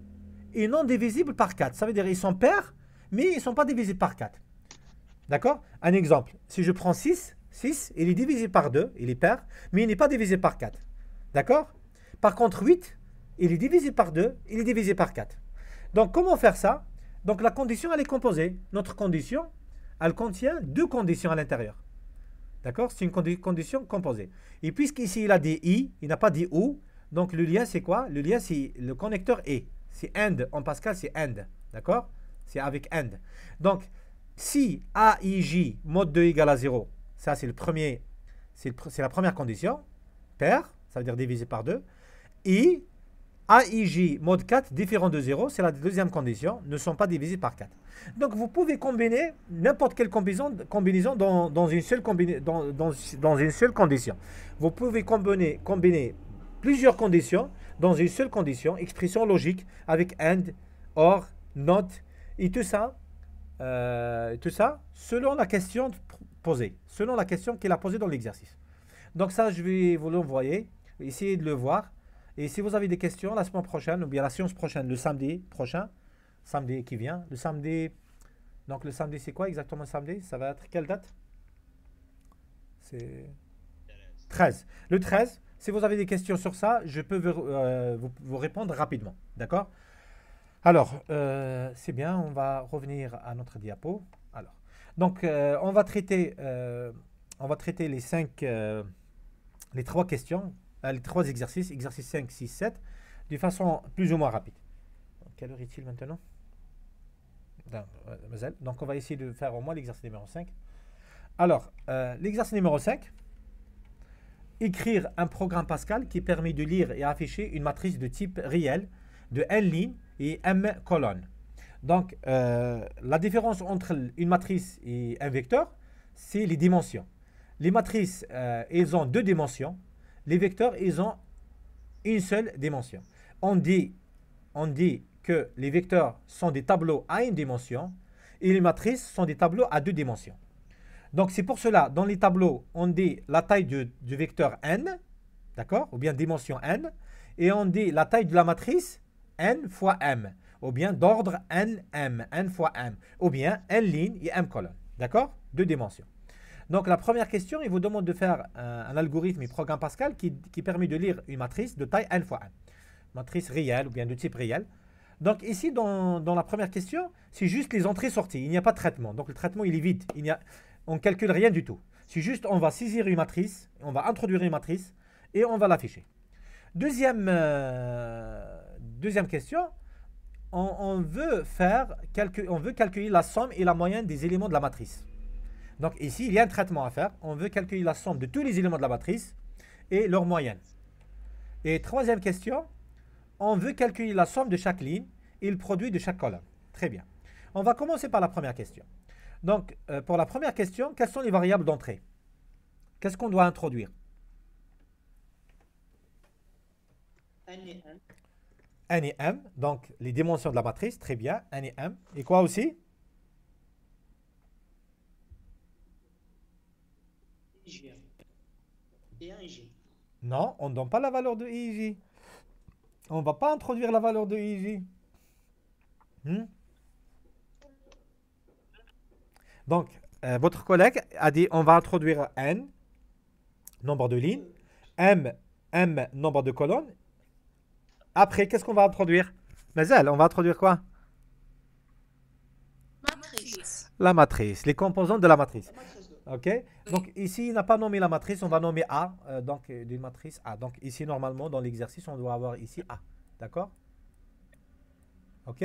et non divisibles par 4. Ça veut dire qu'ils sont pairs, mais ils ne sont pas divisés par 4. D'accord Un exemple, si je prends 6, 6, il est divisé par 2, il est pair, mais il n'est pas divisé par 4. D'accord Par contre, 8, il est divisé par 2, il est divisé par 4. Donc, comment faire ça Donc, la condition, elle est composée. Notre condition, elle contient deux conditions à l'intérieur. D'accord C'est une condition composée. Et puisqu'ici, il a dit i, il n'a pas dit ou. Donc, le lien, c'est quoi Le lien, c'est le connecteur et. C'est and. En Pascal, c'est end. D'accord C'est avec end. Donc, si a, i, j, mode 2 égale à 0, ça, c'est le premier, c'est la première condition. Pair, ça veut dire divisé par 2. I, AIJ mode 4 différent de 0, c'est la deuxième condition, ne sont pas divisés par 4. Donc vous pouvez combiner n'importe quelle combinaison, dans, une seule condition. Vous pouvez combiner, plusieurs conditions dans une seule condition, expression logique avec AND, OR, NOT, et tout ça, euh, tout ça selon la question posée, selon la question qu'il a posée dans l'exercice. Donc ça, je vais vous l'envoyer, essayer de le voir. Et si vous avez des questions, la semaine prochaine, ou bien la séance prochaine, le samedi prochain, samedi qui vient, le samedi. Donc le samedi, c'est quoi exactement le samedi Ça va être quelle date C'est 13. Le 13, si vous avez des questions sur ça, je peux vous, euh, répondre rapidement. D'accord Alors, euh, c'est bien, on va revenir à notre diapo. Alors, donc, euh, on, va traiter, on va traiter les cinq, les trois questions ah, les trois exercices, exercice 5, 6, 7, de façon plus ou moins rapide. Quelle heure est-il maintenant euh, Donc on va essayer de faire au moins l'exercice numéro 5. Alors, euh, l'exercice numéro 5, écrire un programme Pascal qui permet de lire et afficher une matrice de type réel de n lignes et m colonnes. Donc, euh, la différence entre une matrice et un vecteur, c'est les dimensions. Les matrices, elles ont deux dimensions, les vecteurs, ils ont une seule dimension. On dit, on dit que les vecteurs sont des tableaux à une dimension et les matrices sont des tableaux à deux dimensions. Donc c'est pour cela, dans les tableaux, on dit la taille du, vecteur n, d'accord, ou bien dimension n, et on dit la taille de la matrice n fois m, ou bien d'ordre n, m, n fois m, ou bien n ligne et m colonne, d'accord, deux dimensions. Donc la première question, il vous demande de faire un, algorithme, un programme Pascal qui, permet de lire une matrice de taille n fois n. Matrice réelle ou bien de type réel. Donc ici, dans, la première question, c'est juste les entrées-sorties. Il n'y a pas de traitement. Donc le traitement, il est vide. Il n'y a, on ne calcule rien du tout. C'est juste, on va saisir une matrice, on va introduire une matrice et on va l'afficher. Deuxième, euh, deuxième question, on, veut faire, on veut calculer la somme et la moyenne des éléments de la matrice. Donc ici, il y a un traitement à faire. On veut calculer la somme de tous les éléments de la matrice et leur moyenne. Et troisième question, on veut calculer la somme de chaque ligne et le produit de chaque colonne. Très bien. On va commencer par la première question. Donc, euh, pour la première question, quelles sont les variables d'entrée Qu'est-ce qu'on doit introduire N et M. N et M, donc les dimensions de la matrice, très bien, N et M. Et quoi aussi Non, on ne donne pas la valeur de IJ. On ne va pas introduire la valeur de IJ. Hmm? Donc, euh, votre collègue a dit on va introduire N, nombre de lignes, M, M, nombre de colonnes. Après, qu'est-ce qu'on va introduire Mais elle, on va introduire quoi Matrice. La matrice, les composantes de La matrice. OK Donc ici, il n'a pas nommé la matrice, on va nommer A, euh, donc euh, d'une matrice A. Donc ici, normalement, dans l'exercice, on doit avoir ici A. D'accord OK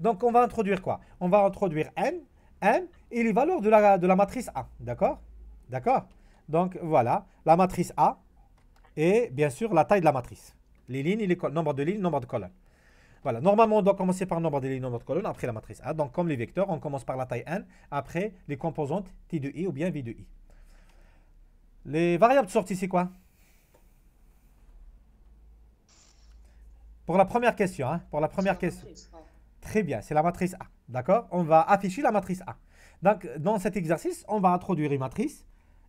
Donc on va introduire quoi On va introduire N, N et les valeurs de la, de la matrice A. D'accord D'accord Donc voilà, la matrice A et bien sûr la taille de la matrice. Les lignes, le les de lignes, nombre de colonnes. Voilà, normalement, on doit commencer par le nombre lignes dans notre colonne, après la matrice A. Donc, comme les vecteurs, on commence par la taille n, après les composantes T de i ou bien V de i. Les variables de sortie, c'est quoi Pour la première question, hein. pour la première question. Très bien, c'est la matrice A. D'accord On va afficher la matrice A. Donc, dans cet exercice, on va introduire une matrice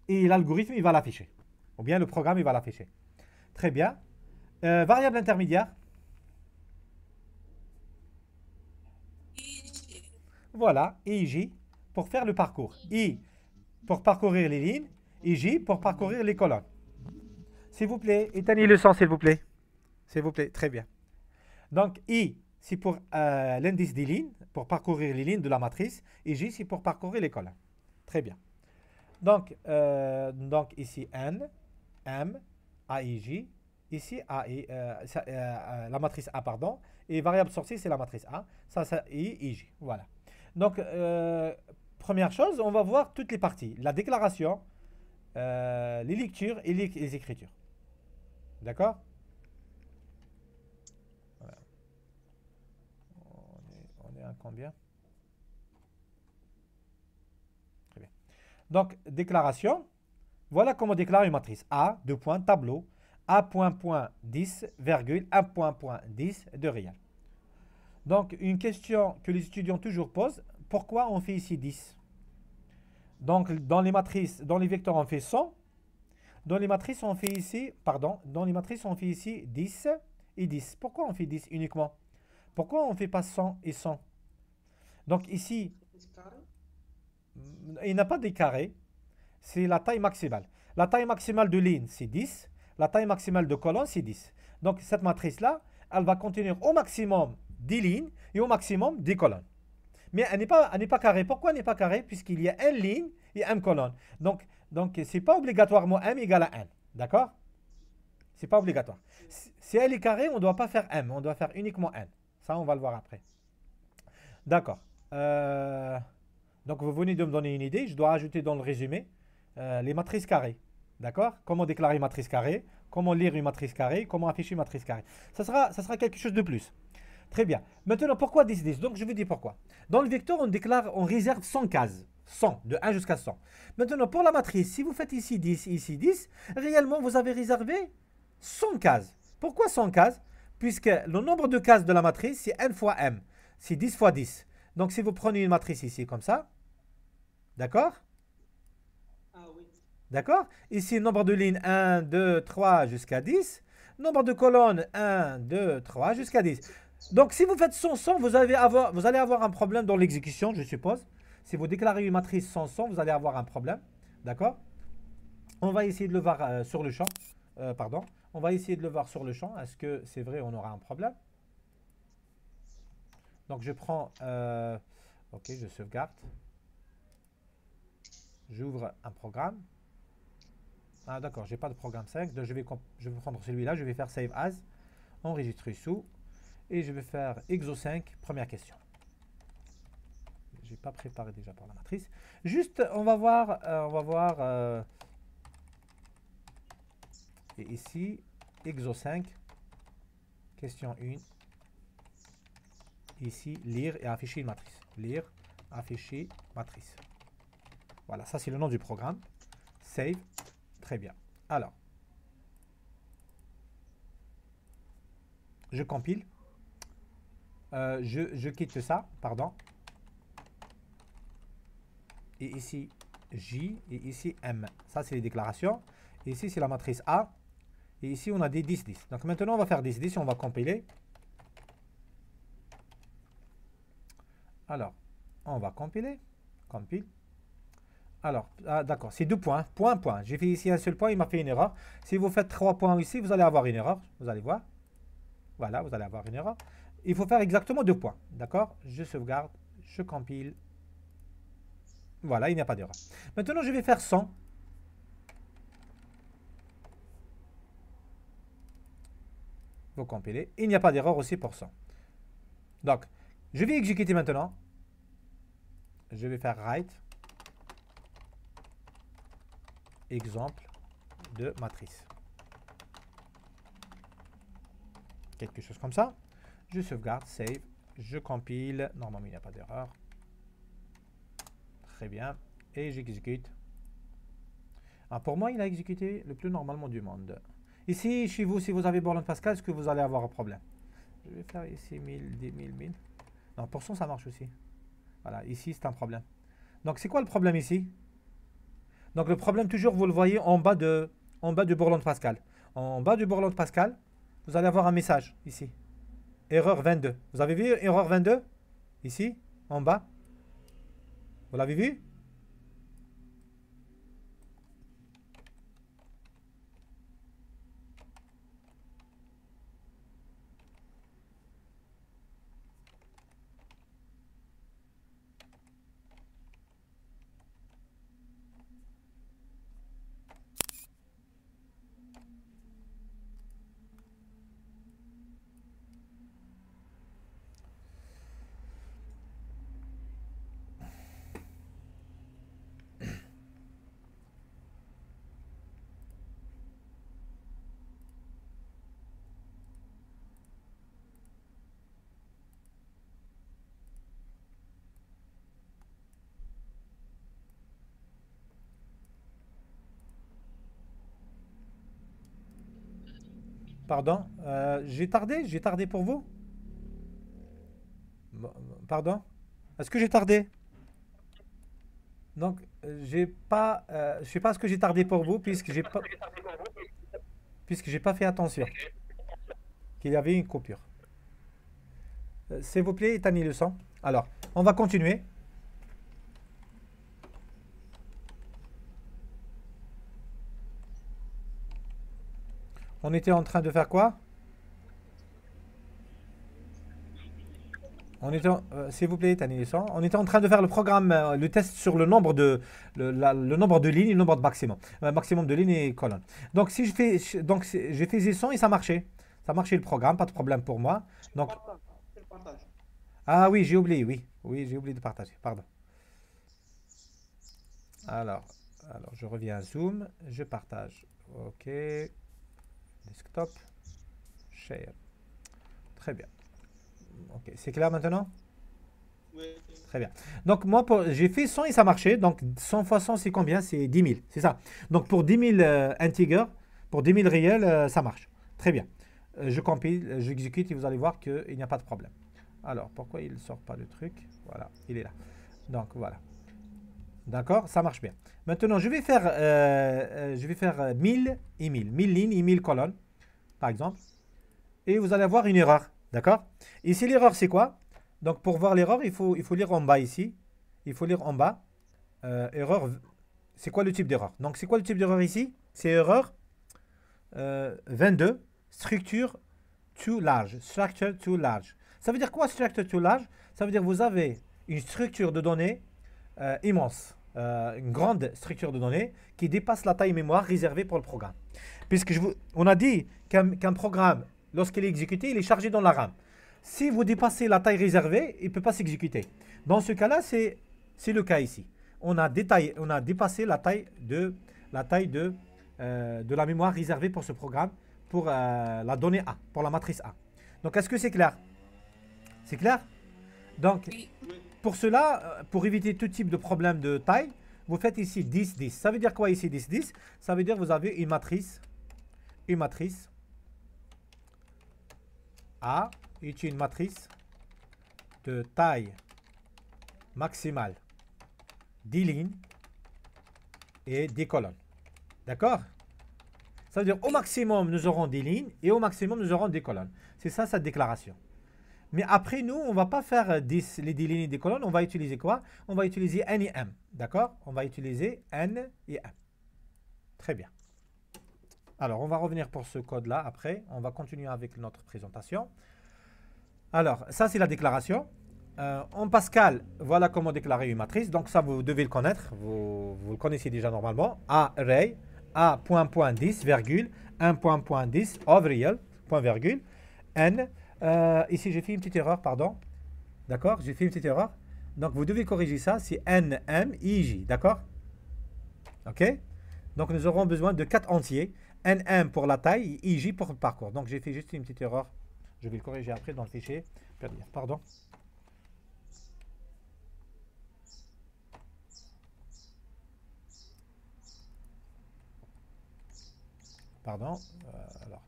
et l'algorithme, il va l'afficher. Ou bien le programme, il va l'afficher. Très bien. Euh, variable intermédiaire. Voilà, et IJ pour faire le parcours. I pour parcourir les lignes, et J pour parcourir les colonnes. S'il vous plaît, éteignez le son, s'il vous plaît. S'il vous plaît, très bien. Donc, I, c'est pour euh, l'indice des lignes, pour parcourir les lignes de la matrice, et J, c'est pour parcourir les colonnes. Très bien. Donc, euh, donc ici, N, M, A, ici, A, euh, la matrice A, pardon, et variable sortie, c'est la matrice A, ça, c'est I, J, voilà. Donc, euh, première chose, on va voir toutes les parties. La déclaration, euh, les lectures et les, écritures. D'accord on, est, à combien Très bien. Donc, déclaration. Voilà comment on déclare une matrice. A, deux points, tableau. A, point, point, 10, virgule, A point, point, 10 de réel. Donc, une question que les étudiants toujours posent, pourquoi on fait ici 10 Donc, dans les matrices, dans les vecteurs, on fait 100. Dans les matrices, on fait ici, pardon, dans les matrices, on fait ici 10 et 10. Pourquoi on fait 10 uniquement Pourquoi on ne fait pas 100 et 100 Donc, ici, il n'a pas de carré. C'est la taille maximale. La taille maximale de ligne, c'est 10. La taille maximale de colonne, c'est 10. Donc, cette matrice-là, elle va contenir au maximum 10 lignes et au maximum 10 colonnes. Mais elle n'est pas, elle n'est pas carrée. Pourquoi elle n'est pas carrée Puisqu'il y a une ligne et une colonne. Donc, donc ce n'est pas obligatoirement M égale à N. D'accord Ce n'est pas obligatoire. Si elle est carrée, on ne doit pas faire M. On doit faire uniquement N. Ça, on va le voir après. D'accord. Euh, donc, vous venez de me donner une idée. Je dois ajouter dans le résumé euh, les matrices carrées. D'accord Comment déclarer une matrice carrée Comment lire une matrice carrée Comment afficher une matrice carrée ça sera, ça sera quelque chose de plus. Très bien. Maintenant, pourquoi 10, 10 Donc, je vous dis pourquoi. Dans le vecteur, on déclare, on réserve 100 cases. 100, de 1 jusqu'à 100. Maintenant, pour la matrice, si vous faites ici 10, ici 10, réellement, vous avez réservé 100 cases. Pourquoi 100 cases Puisque le nombre de cases de la matrice, c'est n fois m. C'est 10 fois 10. Donc, si vous prenez une matrice ici, comme ça, d'accord ah, oui. D'accord Ici, le nombre de lignes 1, 2, 3 jusqu'à 10. Nombre de colonnes 1, 2, 3 jusqu'à 10. Donc si vous faites sans 100 vous, avoir, allez avoir un problème dans l'exécution, je suppose. Si vous déclarez une matrice sans 100 vous allez avoir un problème. D'accord On va essayer de le voir euh, sur le champ. Euh, pardon. On va essayer de le voir sur le champ. Est-ce que c'est vrai On aura un problème. Donc je prends... Euh, ok, je sauvegarde. J'ouvre un programme. Ah d'accord, j'ai pas de programme 5. Donc je vais, je vais prendre celui-là. Je vais faire Save As. Enregistrer sous. Et je vais faire exo 5, première question. J'ai pas préparé déjà pour la matrice. Juste, on va voir, euh, on va voir. Euh, et ici, exo 5, question 1. Ici, lire et afficher une matrice. Lire, afficher, matrice. Voilà, ça c'est le nom du programme. Save, très bien. Alors, je compile. Euh, je, quitte ça, pardon. Et ici, J, et ici, M. Ça, c'est les déclarations. ici, c'est la matrice A. Et ici, on a des 10, 10. Donc maintenant, on va faire 10, 10, on va compiler. Alors, on va compiler. Compile. Alors, ah, d'accord, c'est deux points. Point, point. J'ai fait ici un seul point, il m'a fait une erreur. Si vous faites trois points ici, vous allez avoir une erreur. Vous allez voir. Voilà, vous allez avoir une erreur il faut faire exactement deux points. D'accord Je sauvegarde, je compile. Voilà, il n'y a pas d'erreur. Maintenant, je vais faire 100. Vous compilez. Il n'y a pas d'erreur aussi pour 100. Donc, je vais exécuter maintenant. Je vais faire write. Exemple de matrice. Quelque chose comme ça. Je sauvegarde, save, je compile. Normalement, il n'y a pas d'erreur. Très bien. Et j'exécute. Ah, pour moi, il a exécuté le plus normalement du monde. Ici, chez vous, si vous avez Borland Pascal, est-ce que vous allez avoir un problème Je vais faire ici 1000, 10 1000. Non, pour son, ça marche aussi. Voilà, ici, c'est un problème. Donc, c'est quoi le problème ici Donc, le problème, toujours, vous le voyez en bas de, en bas de Borland Pascal. En bas du Borland Pascal, vous allez avoir un message ici erreur 22. Vous avez vu erreur 22 Ici, en bas. Vous l'avez vu Pardon euh, J'ai tardé J'ai tardé pour vous Pardon Est-ce que j'ai tardé Donc, euh, j'ai pas, euh, je sais pas ce que j'ai tardé pour vous, puisque j'ai pas, puisque j'ai pas fait attention qu'il y avait une coupure. S'il vous plaît, éteignez le son. Alors, on va continuer. On était en train de faire quoi On était, euh, s'il vous plaît, Tani On était en train de faire le programme, euh, le test sur le nombre de, le, le nombre de lignes, le nombre de maximum, euh, maximum de lignes et colonnes. Donc si je fais, donc j'ai fait 100 et ça marchait, ça marchait le programme, pas de problème pour moi. Donc ah oui, j'ai oublié, oui, oui, j'ai oublié de partager. Pardon. Alors, alors je reviens à Zoom, je partage. Ok desktop, share. Très bien. Ok, c'est clair maintenant Très bien. Donc, moi, j'ai fait 100 et ça marchait. Donc, 100 fois 100, c'est combien C'est 10 000, c'est ça. Donc, pour 10 000 un pour 10 000 réels, euh, ça marche. Très bien. Euh, je compile, euh, j'exécute et vous allez voir qu'il n'y a pas de problème. Alors, pourquoi il sort pas le truc Voilà, il est là. Donc, voilà. D'accord Ça marche bien. Maintenant, je vais faire, euh, euh, je vais faire 1000 euh, et 1000. 1000 lignes et 1000 colonnes, par exemple. Et vous allez avoir une erreur. D'accord Ici, l'erreur, c'est quoi Donc, pour voir l'erreur, il faut, il faut lire en bas ici. Il faut lire en bas. erreur, c'est quoi le type d'erreur Donc, c'est quoi le type d'erreur ici C'est erreur 22, structure too large. Structure too large. Ça veut dire quoi, structure too large Ça veut dire que vous avez une structure de données immense. Euh, une grande structure de données qui dépasse la taille mémoire réservée pour le programme. Puisque je vous, on a dit qu'un programme, lorsqu'il est exécuté, il est chargé dans la RAM. Si vous dépassez la taille réservée, il ne peut pas s'exécuter. Dans ce cas-là, c'est le cas ici. On a, on a dépassé la taille de la, taille de, euh, de la mémoire réservée pour ce programme, pour euh, la donnée A, pour la matrice A. Donc, est-ce que c'est clair C'est clair Donc, pour cela, euh, pour éviter tout type de problème de taille, vous faites ici 10, 10. Ça veut dire quoi ici 10, 10 Ça veut dire que vous avez une matrice, une matrice A est une matrice de taille maximale. 10 lignes et 10 colonnes. D'accord Ça veut dire au maximum, nous aurons 10 lignes et au maximum, nous aurons des colonnes. C'est ça cette déclaration. Mais après, nous, on ne va pas faire 10, les 10 lignes et des colonnes. On va utiliser quoi On va utiliser N et M. D'accord On va utiliser N et M. Très bien. Alors, on va revenir pour ce code-là après. On va continuer avec notre présentation. Alors, ça, c'est la déclaration. Euh, en Pascal, voilà comment déclarer une matrice. Donc, ça, vous devez le connaître. Vous, le connaissez déjà normalement. Array, A, point, point, 10, virgule, 1, point, point, 10, real, point, virgule, N, euh, ici, j'ai fait une petite erreur, pardon. D'accord J'ai fait une petite erreur. Donc, vous devez corriger ça. C'est N, M, I, J. D'accord OK Donc, nous aurons besoin de quatre entiers. N, M pour la taille, I, J pour le parcours. Donc, j'ai fait juste une petite erreur. Je vais le corriger après dans le fichier. Pardon. Pardon. Euh, alors,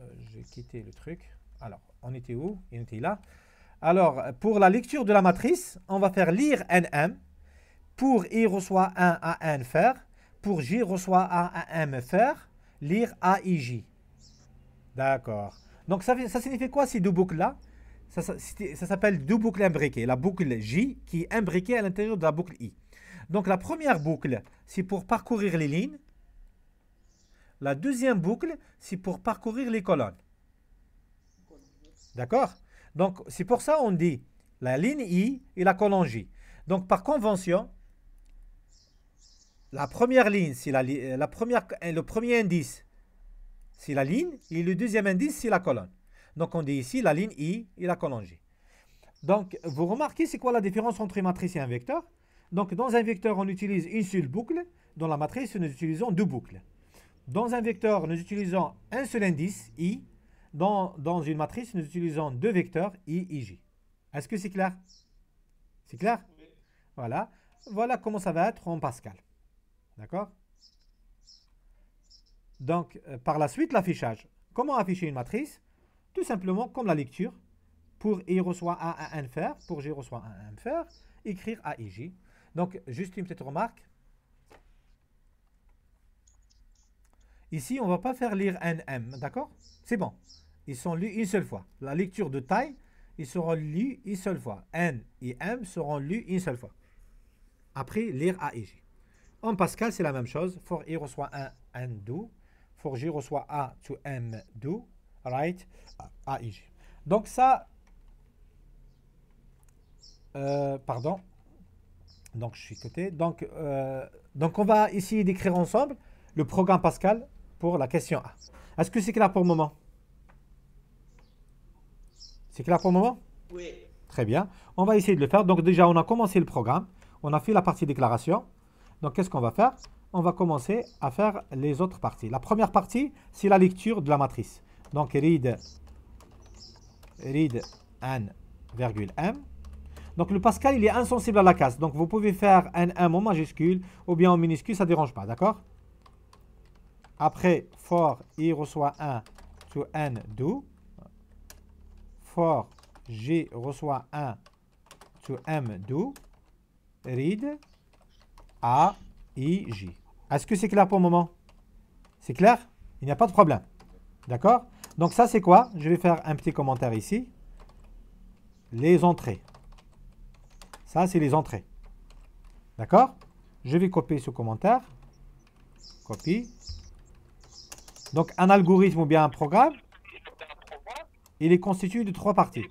euh, j'ai quitté le truc. Alors, on était où On était là. Alors, pour la lecture de la matrice, on va faire lire NM. Pour I reçoit 1 à N faire. Pour J reçoit A à M faire. Lire A, I, J. D'accord. Donc, ça, ça, signifie quoi ces deux boucles-là Ça, ça s'appelle deux boucles imbriquées. La boucle J qui est imbriquée à l'intérieur de la boucle I. Donc, la première boucle, c'est pour parcourir les lignes. La deuxième boucle, c'est pour parcourir les colonnes. D'accord Donc, c'est pour ça on dit la ligne I et la colonne J. Donc, par convention, la première ligne, c'est la, euh, première, euh, le premier indice, c'est la ligne, et le deuxième indice, c'est la colonne. Donc, on dit ici la ligne I et la colonne J. Donc, vous remarquez, c'est quoi la différence entre une matrice et un vecteur Donc, dans un vecteur, on utilise une seule boucle. Dans la matrice, nous utilisons deux boucles. Dans un vecteur, nous utilisons un seul indice, I, dans, une matrice, nous utilisons deux vecteurs, I, j. Est-ce que c'est clair C'est clair Voilà. Voilà comment ça va être en Pascal. D'accord Donc, euh, par la suite, l'affichage. Comment afficher une matrice Tout simplement comme la lecture. Pour I reçoit A à N faire, pour J reçoit A m, faire, écrire A, I, J. Donc, juste une petite remarque. Ici, on ne va pas faire lire m. d'accord C'est bon ils sont lus une seule fois. La lecture de taille, ils seront lus une seule fois. N et M seront lus une seule fois. Après, lire A et G. En Pascal, c'est la même chose. For I reçoit 1, N, do For J reçoit A to M, do Right? A et G. Donc ça... Euh, pardon. Donc je suis coté. Donc, euh, donc on va essayer d'écrire ensemble le programme Pascal pour la question A. Est-ce que c'est clair pour le moment c'est clair pour le moment Oui. Très bien. On va essayer de le faire. Donc déjà, on a commencé le programme. On a fait la partie déclaration. Donc qu'est-ce qu'on va faire On va commencer à faire les autres parties. La première partie, c'est la lecture de la matrice. Donc read, read m. Donc le Pascal, il est insensible à la case. Donc vous pouvez faire n, m en majuscule ou bien en minuscule, ça ne dérange pas, d'accord Après, for, il reçoit 1 to n do for G reçoit 1 to M do read A I J. Est-ce que c'est clair pour le moment C'est clair Il n'y a pas de problème. D'accord Donc ça c'est quoi Je vais faire un petit commentaire ici. Les entrées. Ça c'est les entrées. D'accord Je vais copier ce commentaire. Copie. Donc un algorithme ou bien un programme il est constitué de trois parties.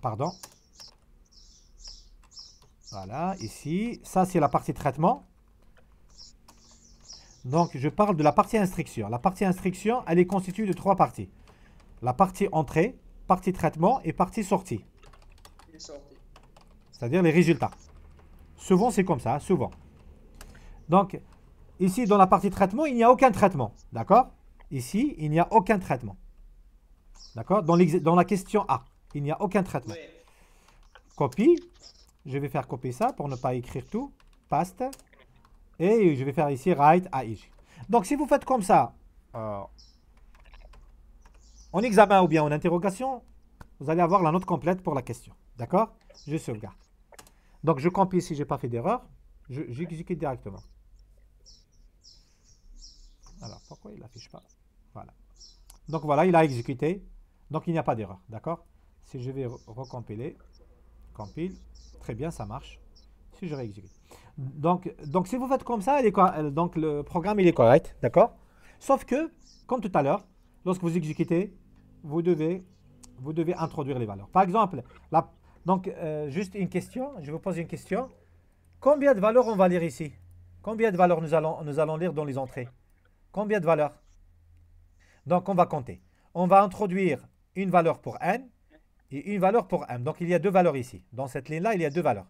Pardon. Voilà, ici. Ça, c'est la partie traitement. Donc, je parle de la partie instruction. La partie instruction, elle est constituée de trois parties. La partie entrée, partie traitement et partie sortie. C'est-à-dire les résultats. Souvent, c'est comme ça, souvent. Donc, ici, dans la partie traitement, il n'y a aucun traitement. D'accord Ici, il n'y a aucun traitement. D'accord dans, la question A, il n'y a aucun traitement. Copie. Je vais faire copier ça pour ne pas écrire tout. Paste. Et je vais faire ici write AIG. Donc, si vous faites comme ça, en euh, examen ou bien en interrogation, vous allez avoir la note complète pour la question. D'accord Je sauvegarde. Donc, je compie si je n'ai pas fait d'erreur. J'exécute directement. Alors, pourquoi il l'affiche pas voilà. Donc voilà, il a exécuté. Donc il n'y a pas d'erreur. D'accord Si je vais recompiler, compile, très bien, ça marche. Si je réexécute. Donc, donc si vous faites comme ça, est, donc le programme il est correct. D'accord Sauf que, comme tout à l'heure, lorsque vous exécutez, vous devez, vous devez introduire les valeurs. Par exemple, la, donc euh, juste une question, je vous pose une question. Combien de valeurs on va lire ici Combien de valeurs nous allons, nous allons lire dans les entrées Combien de valeurs donc on va compter. On va introduire une valeur pour n et une valeur pour m. Donc il y a deux valeurs ici. Dans cette ligne-là, il y a deux valeurs.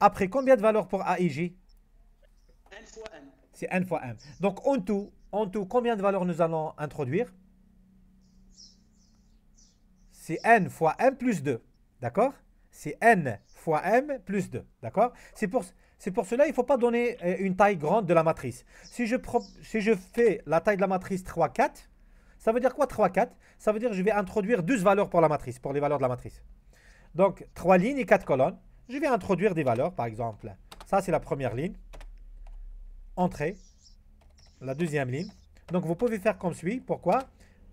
Après, combien de valeurs pour a et j n fois m. C'est n fois m. Donc en tout, en tout, combien de valeurs nous allons introduire C'est n fois m plus 2. D'accord C'est n fois m plus 2. D'accord C'est pour... C'est pour cela qu'il ne faut pas donner euh, une taille grande de la matrice. Si je, si je fais la taille de la matrice 3, 4, ça veut dire quoi 3, 4 Ça veut dire que je vais introduire 12 valeurs pour la matrice, pour les valeurs de la matrice. Donc 3 lignes et 4 colonnes. Je vais introduire des valeurs, par exemple. Ça, c'est la première ligne. Entrée. La deuxième ligne. Donc vous pouvez faire comme suit. Pourquoi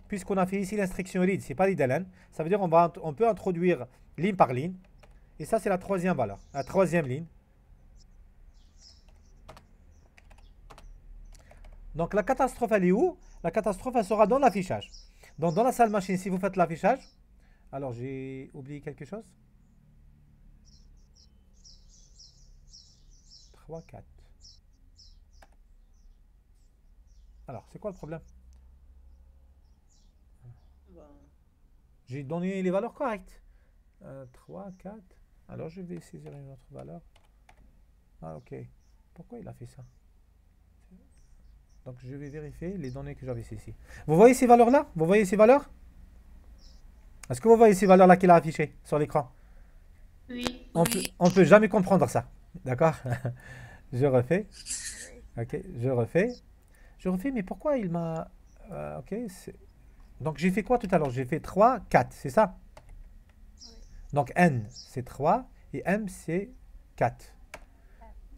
Puisqu'on a fait ici l'instruction read, c'est pas l'idln. Ça veut dire qu'on on peut introduire ligne par ligne. Et ça, c'est la troisième valeur. La troisième ligne. Donc la catastrophe, elle est où la catastrophe elle sera dans l'affichage. Donc dans la salle machine, si vous faites l'affichage, alors j'ai oublié quelque chose. 3, 4. Alors, c'est quoi le problème J'ai donné les valeurs correctes. 3, 4. Alors, je vais saisir une autre valeur. Ah, ok. Pourquoi il a fait ça donc je vais vérifier les données que j'avais ici. Vous voyez ces valeurs-là Vous voyez ces valeurs Est-ce que vous voyez ces valeurs-là qu'il a affichées sur l'écran Oui. On ne peut jamais comprendre ça. D'accord Je refais. Ok, je refais. Je refais, mais pourquoi il m'a... Euh, ok, Donc j'ai fait quoi tout à l'heure J'ai fait 3, 4, c'est ça oui. Donc N, c'est 3 et M, c'est 4.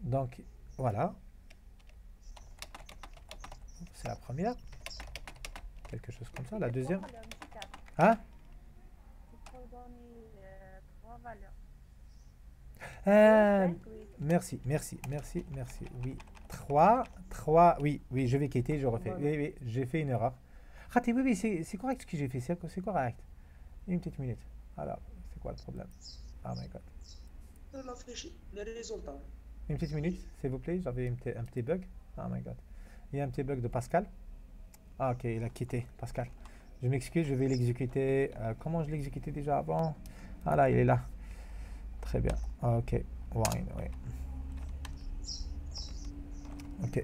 Donc voilà. C'est la première Quelque chose comme ça. La deuxième Hein euh, euh, merci, merci, merci, merci. Oui, 3, 3, oui, oui, je vais quitter, je refais. Oui, oui, j'ai fait une erreur. Raté. oui, oui, c'est correct ce que j'ai fait, c'est correct. Une petite minute. Alors, c'est quoi le problème Oh my god. Une petite minute, s'il vous plaît, j'avais un petit bug. Oh my god. Il y a un petit bug de Pascal. Ah ok, il a quitté Pascal. Je m'excuse, je vais l'exécuter. Euh, comment je l'exécutais déjà avant Ah là, il est là. Très bien. ok. Wine, oui. Ok.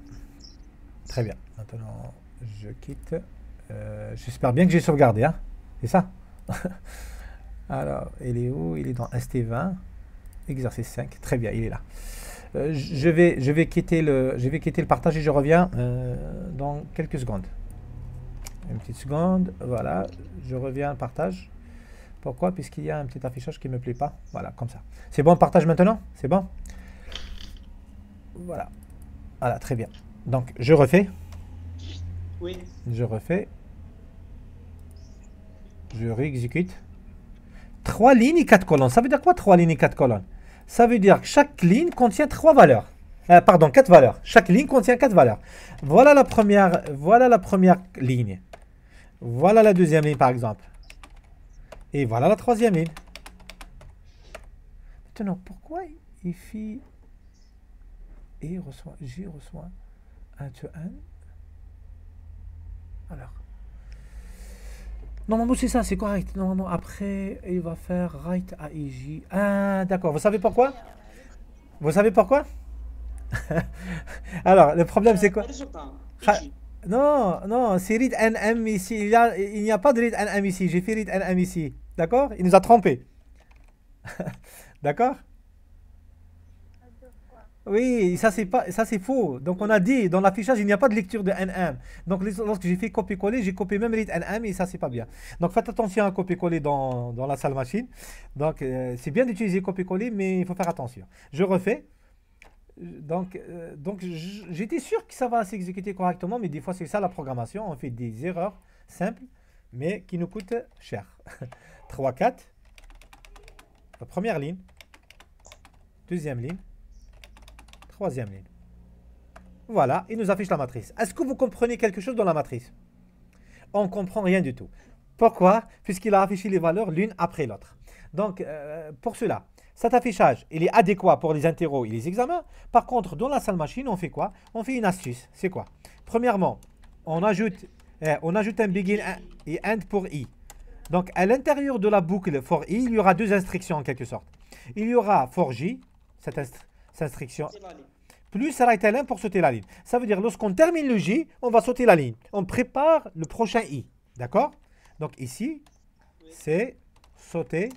Très bien. Maintenant, je quitte. Euh, j'espère bien que j'ai sauvegardé. Hein. C'est ça Alors, il est où Il est dans ST20. Exercice 5. Très bien, il est là. Euh, je, vais, je, vais quitter le, je vais quitter le partage et je reviens euh, dans quelques secondes. Une petite seconde, voilà, je reviens partage. Pourquoi Puisqu'il y a un petit affichage qui ne me plaît pas. Voilà, comme ça. C'est bon, partage maintenant C'est bon Voilà. Voilà, très bien. Donc, je refais. Je refais. Je réexécute. Trois lignes et quatre colonnes. Ça veut dire quoi, trois lignes et quatre colonnes ça veut dire que chaque ligne contient trois valeurs. Euh, pardon, quatre valeurs. Chaque ligne contient quatre valeurs. Voilà la première, voilà la première ligne. Voilà la deuxième ligne, par exemple. Et voilà la troisième ligne. Maintenant, pourquoi il et reçoit, J reçoit 1 to 1 Alors, non, non, c'est ça, c'est correct. non, après, il va faire right à EJ. Ah, d'accord. Vous savez pourquoi Vous savez pourquoi Alors, le problème, c'est quoi euh, Non, non, c'est read NM ici. Il n'y a, a, pas de read NM ici. J'ai fait read NM ici. D'accord Il nous a trompé. d'accord oui, ça c'est pas, ça c'est faux. Donc on a dit dans l'affichage il n'y a pas de lecture de NM. Donc lorsque j'ai fait copier-coller, j'ai copié même lit NM et ça c'est pas bien. Donc faites attention à copier-coller dans, la salle machine. Donc euh, c'est bien d'utiliser copier-coller, mais il faut faire attention. Je refais. Donc, euh, donc j'étais sûr que ça va s'exécuter correctement, mais des fois c'est ça la programmation. On fait des erreurs simples, mais qui nous coûtent cher. 3, 4. La première ligne. Deuxième ligne. Troisième ligne. Voilà, il nous affiche la matrice. Est-ce que vous comprenez quelque chose dans la matrice On ne comprend rien du tout. Pourquoi Puisqu'il a affiché les valeurs l'une après l'autre. Donc, euh, pour cela, cet affichage, il est adéquat pour les interros et les examens. Par contre, dans la salle machine, on fait quoi On fait une astuce. C'est quoi Premièrement, on ajoute, euh, on ajoute un begin et end pour i. Donc, à l'intérieur de la boucle for i, il y aura deux instructions en quelque sorte. Il y aura for j, cette Instruction. Plus l'un pour sauter la ligne. Ça veut dire lorsqu'on termine le J, on va sauter la ligne. On prépare le prochain I. D'accord Donc ici, c'est sauter,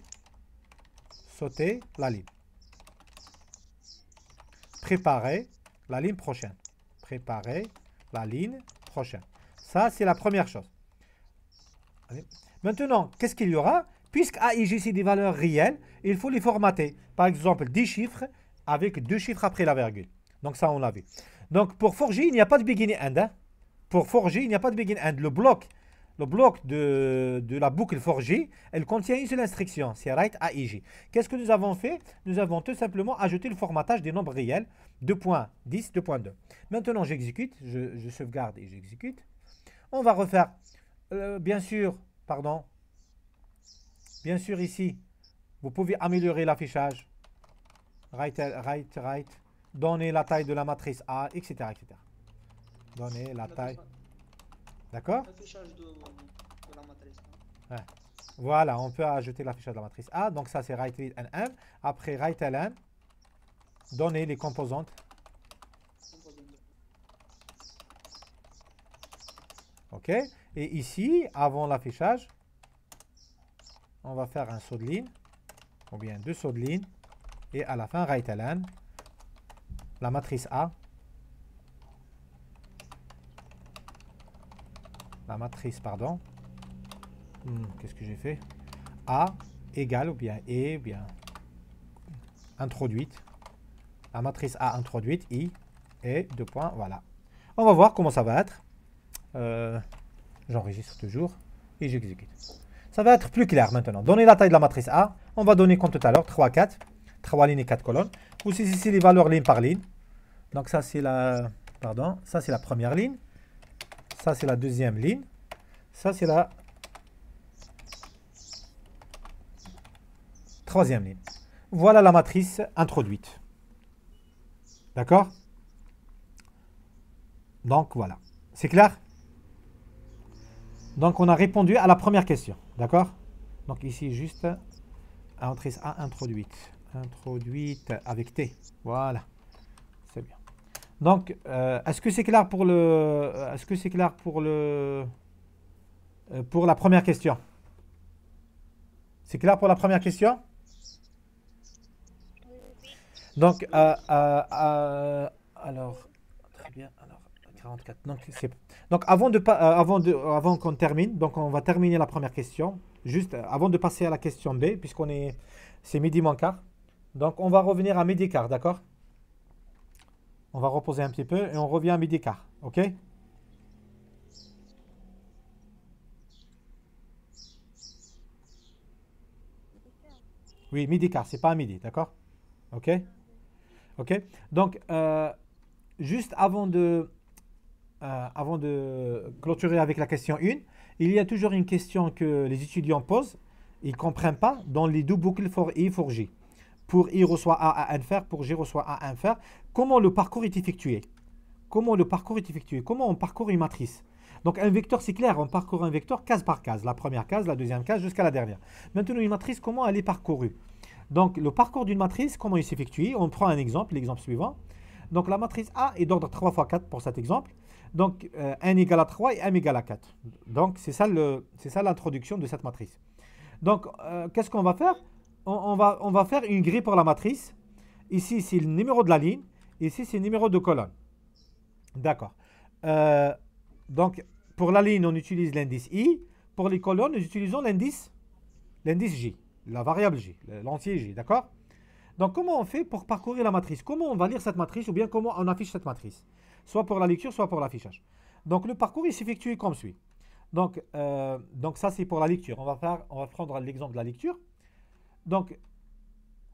sauter la ligne. Préparer la ligne prochaine. Préparer la ligne prochaine. Ça, c'est la première chose. Maintenant, qu'est-ce qu'il y aura Puisque AIG, c'est des valeurs réelles, il faut les formater. Par exemple, 10 chiffres, avec deux chiffres après la virgule. Donc ça, on l'a vu. Donc pour forger, il n'y a pas de begin and. Hein. Pour forger, il n'y a pas de begin and. Le bloc, le bloc de, la boucle forger, elle contient une seule instruction, c'est write aig. Qu'est-ce que nous avons fait Nous avons tout simplement ajouté le formatage des nombres réels, 2.10, 2.2. Maintenant, j'exécute, je, sauvegarde et j'exécute. On va refaire, euh, bien sûr, pardon, bien sûr ici, vous pouvez améliorer l'affichage, right, right, right. Donner la taille de la matrice A, etc. etc. Donner la taille. D'accord hein. Voilà, on peut ajouter l'affichage de la matrice A. Donc ça, c'est right Après right ln, donner les composantes. OK Et ici, avant l'affichage, on va faire un saut de ligne, ou bien deux sauts de ligne. Et à la fin, Raitalan, la matrice A, la matrice, pardon, hmm, qu'est-ce que j'ai fait A égale, ou bien E, bien introduite, la matrice A introduite, I, et deux points, voilà. On va voir comment ça va être. Euh, j'enregistre toujours et j'exécute. Ça va être plus clair maintenant. Donner la taille de la matrice A, on va donner comme tout à l'heure, 3, 4. 3 lignes et 4 colonnes. ou si ici les valeurs ligne par ligne. Donc ça c'est la, pardon, ça c'est la première ligne. Ça c'est la deuxième ligne. Ça c'est la troisième ligne. Voilà la matrice introduite. D'accord Donc voilà. C'est clair Donc on a répondu à la première question. D'accord Donc ici juste la matrice A introduite introduite avec T. Voilà. C'est bien. Donc, euh, est-ce que c'est clair pour le... Euh, est-ce que c'est clair pour le... Euh, pour la première question C'est clair pour la première question Donc, alors, très bien. Donc, avant, de, avant, de, avant qu'on termine, donc on va terminer la première question. Juste avant de passer à la question B, puisqu'on est... C'est midi moins quart. Donc on va revenir à midi quart, d'accord On va reposer un petit peu et on revient à midi quart, ok Oui, midi quart, c'est pas midi, d'accord Ok Ok Donc, euh, juste avant de, euh, avant de clôturer avec la question 1, il y a toujours une question que les étudiants posent, ils ne comprennent pas, dans les deux boucles for I, for J pour I reçoit A à faire pour J reçoit A à comment le parcours est effectué Comment le parcours est effectué Comment on parcourt une matrice donc un vecteur, c'est clair, on parcourt un vecteur case par case, la première case, la deuxième case, jusqu'à la dernière. Maintenant, une matrice, comment elle est parcourue Donc le parcours d'une matrice, comment il s'effectue On prend un exemple, l'exemple suivant. Donc la matrice A est d'ordre 3 fois 4 pour cet exemple. Donc euh, n égale à 3 et m égale à 4. Donc c'est ça l'introduction de cette matrice. Donc euh, qu'est-ce qu'on va faire on, va, on va faire une grille pour la matrice. Ici, c'est le numéro de la ligne. Ici, c'est le numéro de colonne. D'accord. Euh, donc, pour la ligne, on utilise l'indice I. Pour les colonnes, nous utilisons l'indice l'indice J, la variable J, l'entier J, d'accord Donc, comment on fait pour parcourir la matrice Comment on va lire cette matrice ou bien comment on affiche cette matrice Soit pour la lecture, soit pour l'affichage. Donc, le parcours, il s'effectue comme suit. Donc, euh, donc ça, c'est pour la lecture. On va, faire, on va prendre l'exemple de la lecture. Donc,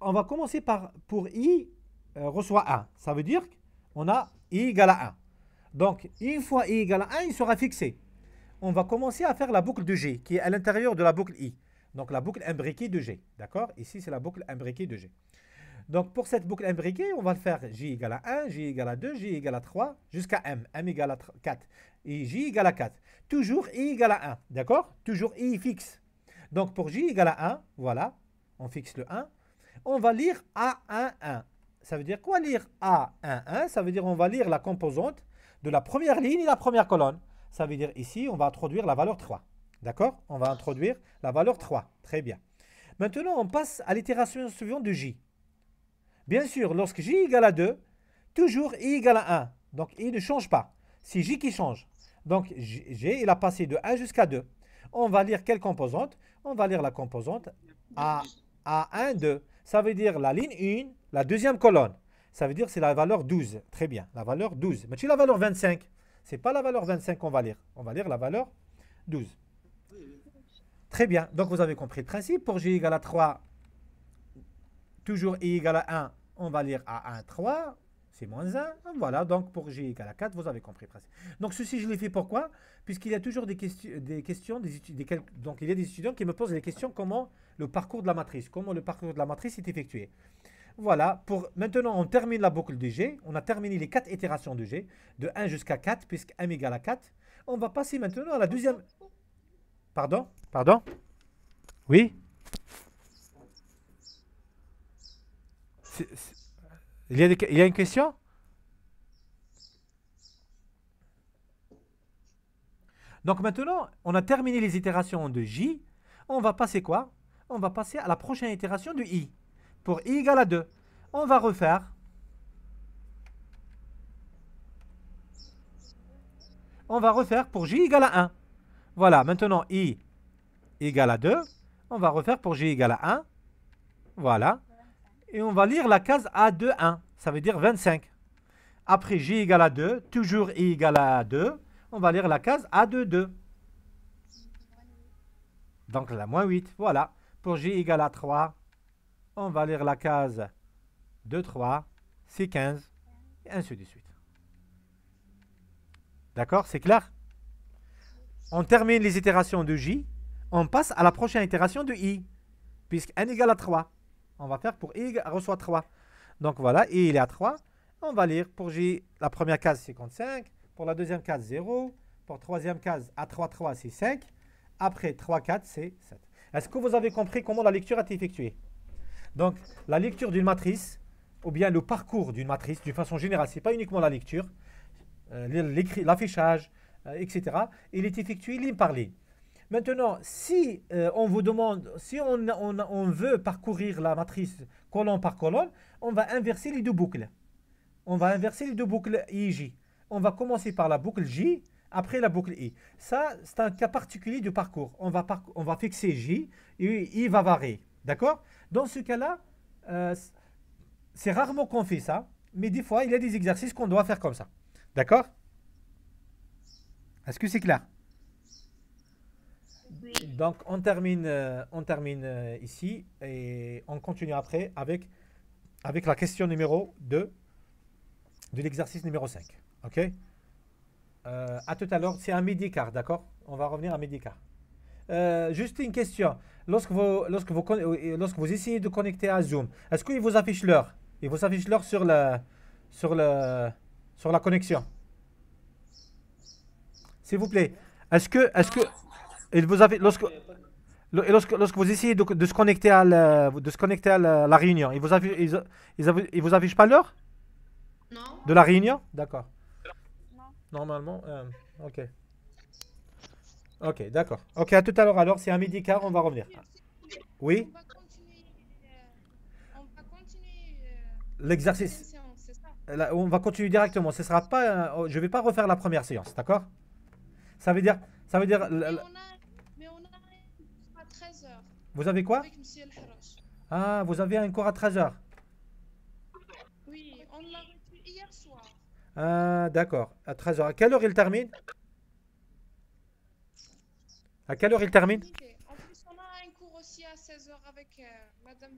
on va commencer par pour i euh, reçoit 1. Ça veut dire qu'on a i égale à 1. Donc, une fois i égale à 1, il sera fixé. On va commencer à faire la boucle de G qui est à l'intérieur de la boucle i. Donc, la boucle imbriquée de G. D'accord Ici, c'est la boucle imbriquée de G. Donc, pour cette boucle imbriquée, on va le faire J égale à 1, J égale à 2, J égale à 3, jusqu'à M. M égale à 4. Et J égale à 4. Toujours I égale à 1. D'accord Toujours I fixe. Donc, pour J égale à 1, voilà, on fixe le 1, on va lire A11. Ça veut dire quoi lire A11 Ça veut dire on va lire la composante de la première ligne et la première colonne. Ça veut dire ici, on va introduire la valeur 3. D'accord On va introduire la valeur 3. Très bien. Maintenant, on passe à l'itération suivante de J. Bien sûr, lorsque J égale à 2, toujours I égale à 1. Donc, I ne change pas. C'est J qui change. Donc, G, il a passé de 1 jusqu'à 2. On va lire quelle composante On va lire la composante A1 a 1, 2. Ça veut dire la ligne 1, la deuxième colonne. Ça veut dire c'est la valeur 12. Très bien, la valeur 12. Mais tu la valeur 25. C'est pas la valeur 25 qu'on va lire. On va lire la valeur 12. Très bien. Donc, vous avez compris le principe. Pour J égale à 3, toujours I égale à 1, on va lire à 1, 3. C'est moins 1. Voilà. Donc, pour J égale à 4, vous avez compris le principe. Donc, ceci, je l'ai fait pourquoi puisqu'il y a toujours des, questions, des questions, des, des, donc il y a des étudiants qui me posent les questions comment le parcours de la matrice, comment le parcours de la matrice est effectué. Voilà, pour maintenant on termine la boucle de G, on a terminé les quatre itérations de G, de 1 jusqu'à 4, puisque 1 égale à 4. On va passer maintenant à la deuxième... Pardon Pardon Oui Il, y il y a une question Donc maintenant, on a terminé les itérations de J. On va passer quoi On va passer à la prochaine itération de I. Pour I égale à 2. On va refaire. On va refaire pour J égale à 1. Voilà, maintenant I égale à 2. On va refaire pour J égale à 1. Voilà. Et on va lire la case a 21 1. Ça veut dire 25. Après J égale à 2, toujours I égale à 2 on va lire la case A22. Donc la moins 8, voilà. Pour J égale à 3, on va lire la case 2, 3, c'est 15, et ainsi de suite. D'accord C'est clair On termine les itérations de J, on passe à la prochaine itération de I, puisque n égale à 3. On va faire pour I reçoit 3. Donc voilà, I il est à 3. On va lire pour J, la première case 55, pour la deuxième case, 0. Pour la troisième case, a 3, 3, c'est 5. Après 3, 4, c'est 7. Est-ce que vous avez compris comment la lecture a été effectuée Donc, la lecture d'une matrice, ou bien le parcours d'une matrice, d'une façon générale, ce n'est pas uniquement la lecture, euh, l'affichage, euh, etc. Il est effectué ligne par ligne. Maintenant, si euh, on vous demande, si on, on, veut parcourir la matrice colonne par colonne, on va inverser les deux boucles. On va inverser les deux boucles IJ on va commencer par la boucle J, après la boucle I. Ça, c'est un cas particulier du parcours. On va, on va fixer J et I va varier. D'accord Dans ce cas-là, euh, c'est rarement qu'on fait ça, mais des fois, il y a des exercices qu'on doit faire comme ça. D'accord Est-ce que c'est clair Donc, on termine, euh, on termine euh, ici et on continue après avec, avec la question numéro 2 de l'exercice numéro 5. OK euh, À tout à l'heure, c'est un midi d'accord On va revenir à midi euh, juste une question. Lorsque vous, lorsque, vous, euh, lorsque vous essayez de connecter à Zoom, est-ce qu'il vous affiche l'heure Il vous affiche l'heure sur, le, sur, le, sur la connexion S'il vous plaît. Est-ce que, est que il vous affiche, lorsque, lorsque, lorsque vous essayez de, de se connecter à, la, de se connecter à la, réunion, il vous vous affiche pas l'heure Non. De la réunion D'accord normalement. Euh, ok. Ok, d'accord. Ok, à tout à l'heure. Alors, c'est à midi quart, on va revenir. Oui euh, euh, L'exercice. On va continuer directement. Ce sera pas. je vais pas refaire la première séance, d'accord Ça veut dire. Ça veut dire. on 13 Vous avez quoi Ah, vous avez un cours à 13 h Ah, d'accord. À 13h. À quelle heure il termine À quelle heure il termine En plus, on a un cours aussi à 16h avec euh, Madame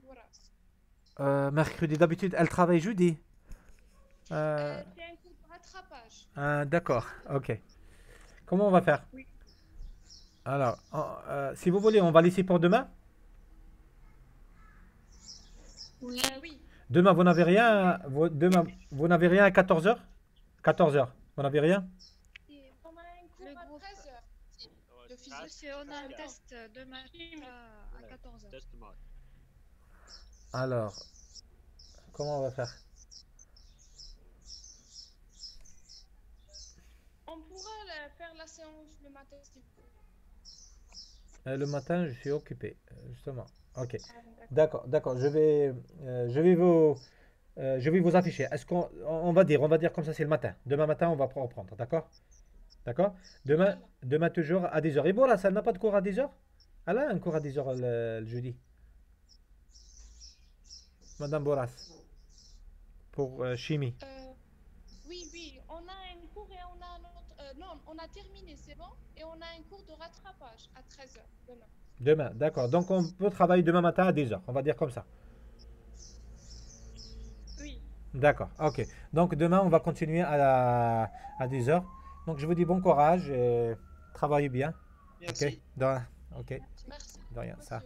euh, mercredi, d'habitude, elle travaille jeudi. Euh, un ah, d'accord. Ok. Comment on va faire oui. Alors, si vous voulez, on va laisser pour demain Oui. Demain, vous n'avez rien, demain, vous n'avez rien à 14h 14 heures, Vous n'avez rien On a un cours à 13h. Le physique, on a un test de magie à 14 heures. Alors, comment on va faire On pourrait faire la séance le matin si vous euh, Le matin, je suis occupé, euh, justement. Ok. Ah, d'accord, d'accord. Je vais, euh, je vais vous. Euh, je vais vous afficher. Est-ce qu'on on va dire, on va dire comme ça, c'est le matin. Demain matin, on va reprendre, d'accord D'accord demain, demain toujours à 10h. Et voilà, elle n'a pas de cours à 10h Elle a un cours à 10h le, jeudi. Madame Boras, pour euh, chimie. Euh, oui, oui, on a un cours et on a autre. non, on a terminé, c'est bon. Et on a un cours de rattrapage à 13h demain. Demain, d'accord. Donc on peut travailler demain matin à 10h. On va dire comme ça. D'accord, ok. Donc demain, on va continuer à, à 10 heures. Donc je vous dis bon courage et travaillez bien. Merci. Ok. Merci. De rien, ça.